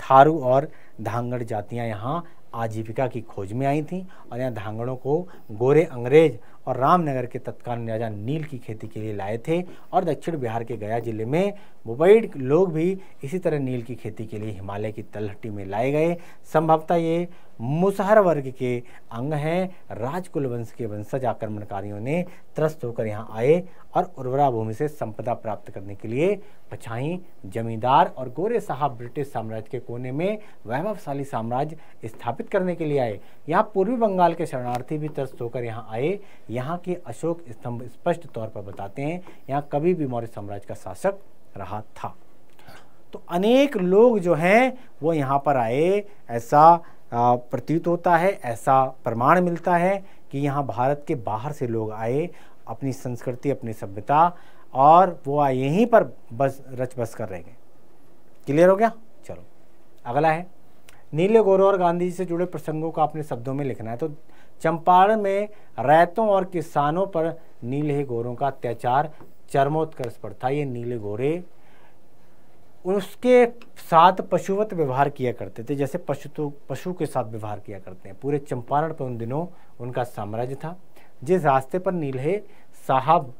थारू और धांगड़ जातियाँ यहाँ आजीविका की खोज में आई थीं और यहाँ धांगड़ों को गोरे अंग्रेज और रामनगर के तत्कालीन राजा नील की खेती के लिए लाए थे और दक्षिण बिहार के गया जिले में मुबैड लोग भी इसी तरह नील की खेती के लिए हिमालय की तलहटी में लाए गए संभवतः ये मुसहर वर्ग के अंग हैं राजकुल वंश के वंशज आक्रमणकारियों ने त्रस्त होकर यहाँ आए और उर्वरा भूमि से संपदा प्राप्त करने के लिए पछाई जमींदार और गोरे साहब ब्रिटिश साम्राज्य के कोने में वैभवशाली साम्राज्य स्थापित करने के लिए आए यहाँ पूर्वी बंगाल के शरणार्थी भी त्रस्त होकर यहाँ आए यहाँ के अशोक स्तंभ स्पष्ट तौर पर बताते हैं यहाँ कभी भी मौर्य साम्राज्य का शासक रहा था तो अनेक लोग जो हैं वो यहाँ पर आए ऐसा प्रतीत होता है ऐसा प्रमाण मिलता है कि यहाँ भारत के बाहर से लोग आए अपनी संस्कृति अपनी सभ्यता और वो आए यहीं पर बस रच बस कर हैं क्लियर हो गया चलो अगला है नीले गोरो और गांधी जी से जुड़े प्रसंगों को अपने शब्दों में लिखना है तो चंपारण में रैतों और किसानों पर नीले गोरों का अत्याचार चरमोत्कर्ष पर था ये नीले गोरे उसके साथ पशुवत व्यवहार किया करते थे जैसे पशु तो पशु के साथ व्यवहार किया करते हैं पूरे चंपारण पर उन दिनों उनका साम्राज्य था जिस रास्ते पर नीलहे साहब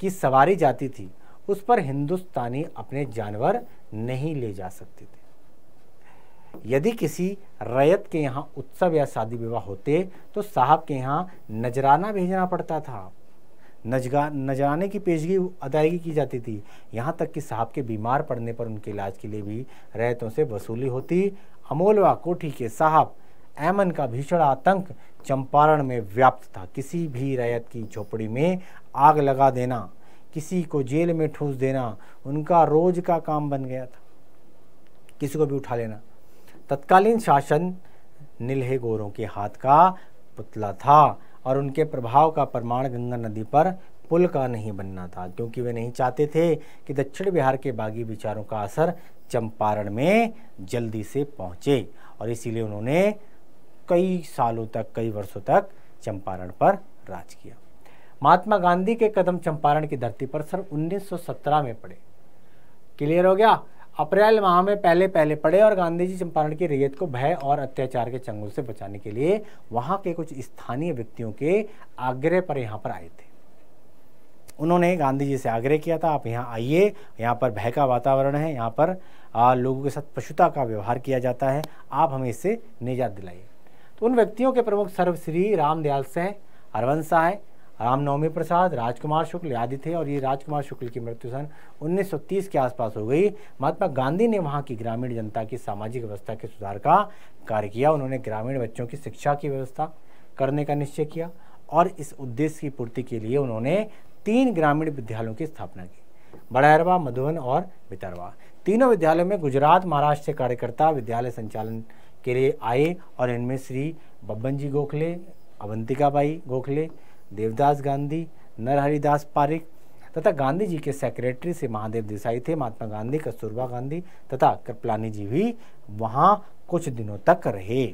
की सवारी जाती थी उस पर हिंदुस्तानी अपने जानवर नहीं ले जा सकते थे यदि किसी रैयत के यहाँ उत्सव या शादी विवाह होते तो साहब के यहाँ नजराना भेजना पड़ता था नजगा नजराने की पेशगी अदायगी की जाती थी यहाँ तक कि साहब के बीमार पड़ने पर उनके इलाज के लिए भी रैतों से वसूली होती अमोलवा कोठी के साहब ऐमन का भीषण आतंक चंपारण में व्याप्त था किसी भी रैत की झोपड़ी में आग लगा देना किसी को जेल में ठूस देना उनका रोज का काम बन गया था किसी को भी उठा लेना तत्कालीन शासन नीलहे गोरों के हाथ का पुतला था और उनके प्रभाव का प्रमाण गंगा नदी पर पुल का नहीं बनना था क्योंकि वे नहीं चाहते थे कि दक्षिण बिहार के बागी विचारों का असर चंपारण में जल्दी से पहुंचे और इसीलिए उन्होंने कई सालों तक कई वर्षों तक चंपारण पर राज किया महात्मा गांधी के कदम चंपारण की धरती पर सन 1917 में पड़े क्लियर हो गया अप्रैल माह में पहले पहले पड़े और गांधी जी चंपारण की रेयत को भय और अत्याचार के चंगुल से बचाने के लिए वहां के कुछ स्थानीय व्यक्तियों के आग्रह पर यहाँ पर आए थे उन्होंने गांधी जी से आग्रह किया था आप यहाँ आइए यहाँ पर भय का वातावरण है यहाँ पर आ, लोगों के साथ पशुता का व्यवहार किया जाता है आप हमें इससे निजात दिलाइए तो उन व्यक्तियों के प्रमुख सर्वश्री रामदयाल सह हरवंश शाह है रामनवमी प्रसाद राजकुमार शुक्ल आदि थे और ये राजकुमार शुक्ल की मृत्यु सन 1930 के आसपास हो गई महात्मा गांधी ने वहाँ की ग्रामीण जनता की सामाजिक व्यवस्था के सुधार का कार्य किया उन्होंने ग्रामीण बच्चों की शिक्षा की व्यवस्था करने का निश्चय किया और इस उद्देश्य की पूर्ति के लिए उन्होंने तीन ग्रामीण विद्यालयों की स्थापना की बड़ैरवा मधुबन और बितरवा तीनों विद्यालयों में गुजरात महाराष्ट्र से कार्यकर्ता विद्यालय संचालन के लिए आए और इनमें श्री बब्बन जी गोखले अवंतिका बाई गोखले देवदास गांधी नरहरिदास पारिक तथा गांधी जी के सेक्रेटरी से महादेव देसाई थे महात्मा गांधी कस्तूरबा गांधी तथा कृपलानी जी भी वहाँ कुछ दिनों तक रहे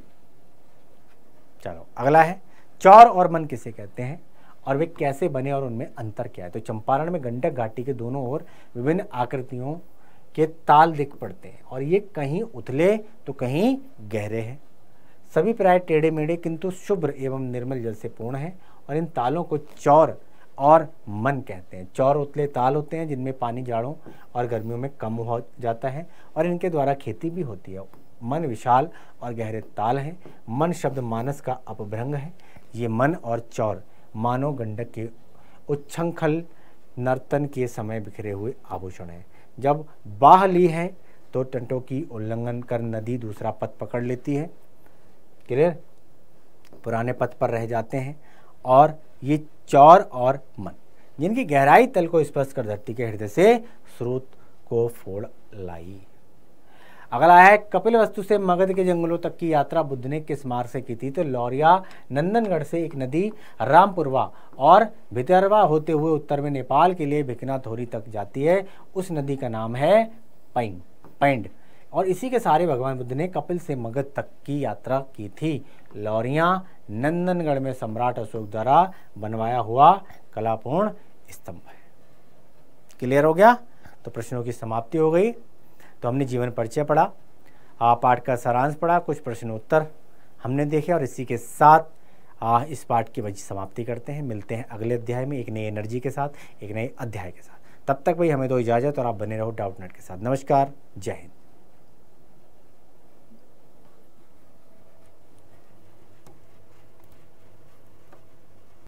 चलो अगला है चौर और मन किसे कहते हैं और वे कैसे बने और उनमें अंतर क्या है तो चंपारण में गंडक घाटी के दोनों ओर विभिन्न आकृतियों के ताल दिख पड़ते हैं और ये कहीं उथले तो कहीं गहरे हैं सभी प्राय टेढ़े मेढ़े किंतु शुभ्र एवं निर्मल जल से पूर्ण हैं और इन तालों को चौर और मन कहते हैं चौर उतले ताल होते हैं जिनमें पानी जाड़ों और गर्मियों में कम हो जाता है और इनके द्वारा खेती भी होती है मन विशाल और गहरे ताल हैं मन शब्द मानस का अपभ्रंग है ये मन और चौर मानव गंडक के उच्छंखल नर्तन के समय बिखरे हुए आभूषण हैं जब बाह ली है तो टंटों की उल्लंघन कर नदी दूसरा पथ पकड़ लेती है क्लियर पुराने पथ पर रह जाते हैं और ये चौर और मन जिनकी गहराई तल को स्पर्श कर धरती के हृदय से स्रोत को फोड़ लाई अगला है कपिल वस्तु से मगध के जंगलों तक की यात्रा बुद्ध ने किस मार्ग से की थी तो लौरिया नंदनगढ़ से एक नदी रामपुरवा और भितरवा होते हुए उत्तर में नेपाल के लिए भिकना थोरी तक जाती है उस नदी का नाम है पैंग पैंड और इसी के सारे भगवान बुद्ध ने कपिल से मगध तक की यात्रा की थी लौरिया नंदनगढ़ में सम्राट अशोक द्वारा बनवाया हुआ कलापूर्ण स्तंभ है क्लियर हो गया तो प्रश्नों की समाप्ति हो गई तो हमने जीवन परिचय पढ़ा पाठ का सारांश पढ़ा कुछ प्रश्न उत्तर हमने देखे और इसी के साथ आ, इस पाठ की वजह समाप्ति करते हैं मिलते हैं अगले अध्याय में एक नई एनर्जी के साथ एक नए अध्याय के साथ तब तक भाई हमें दो इजाज़त और आप बने रहो डाउट नेट के साथ नमस्कार जय हिंद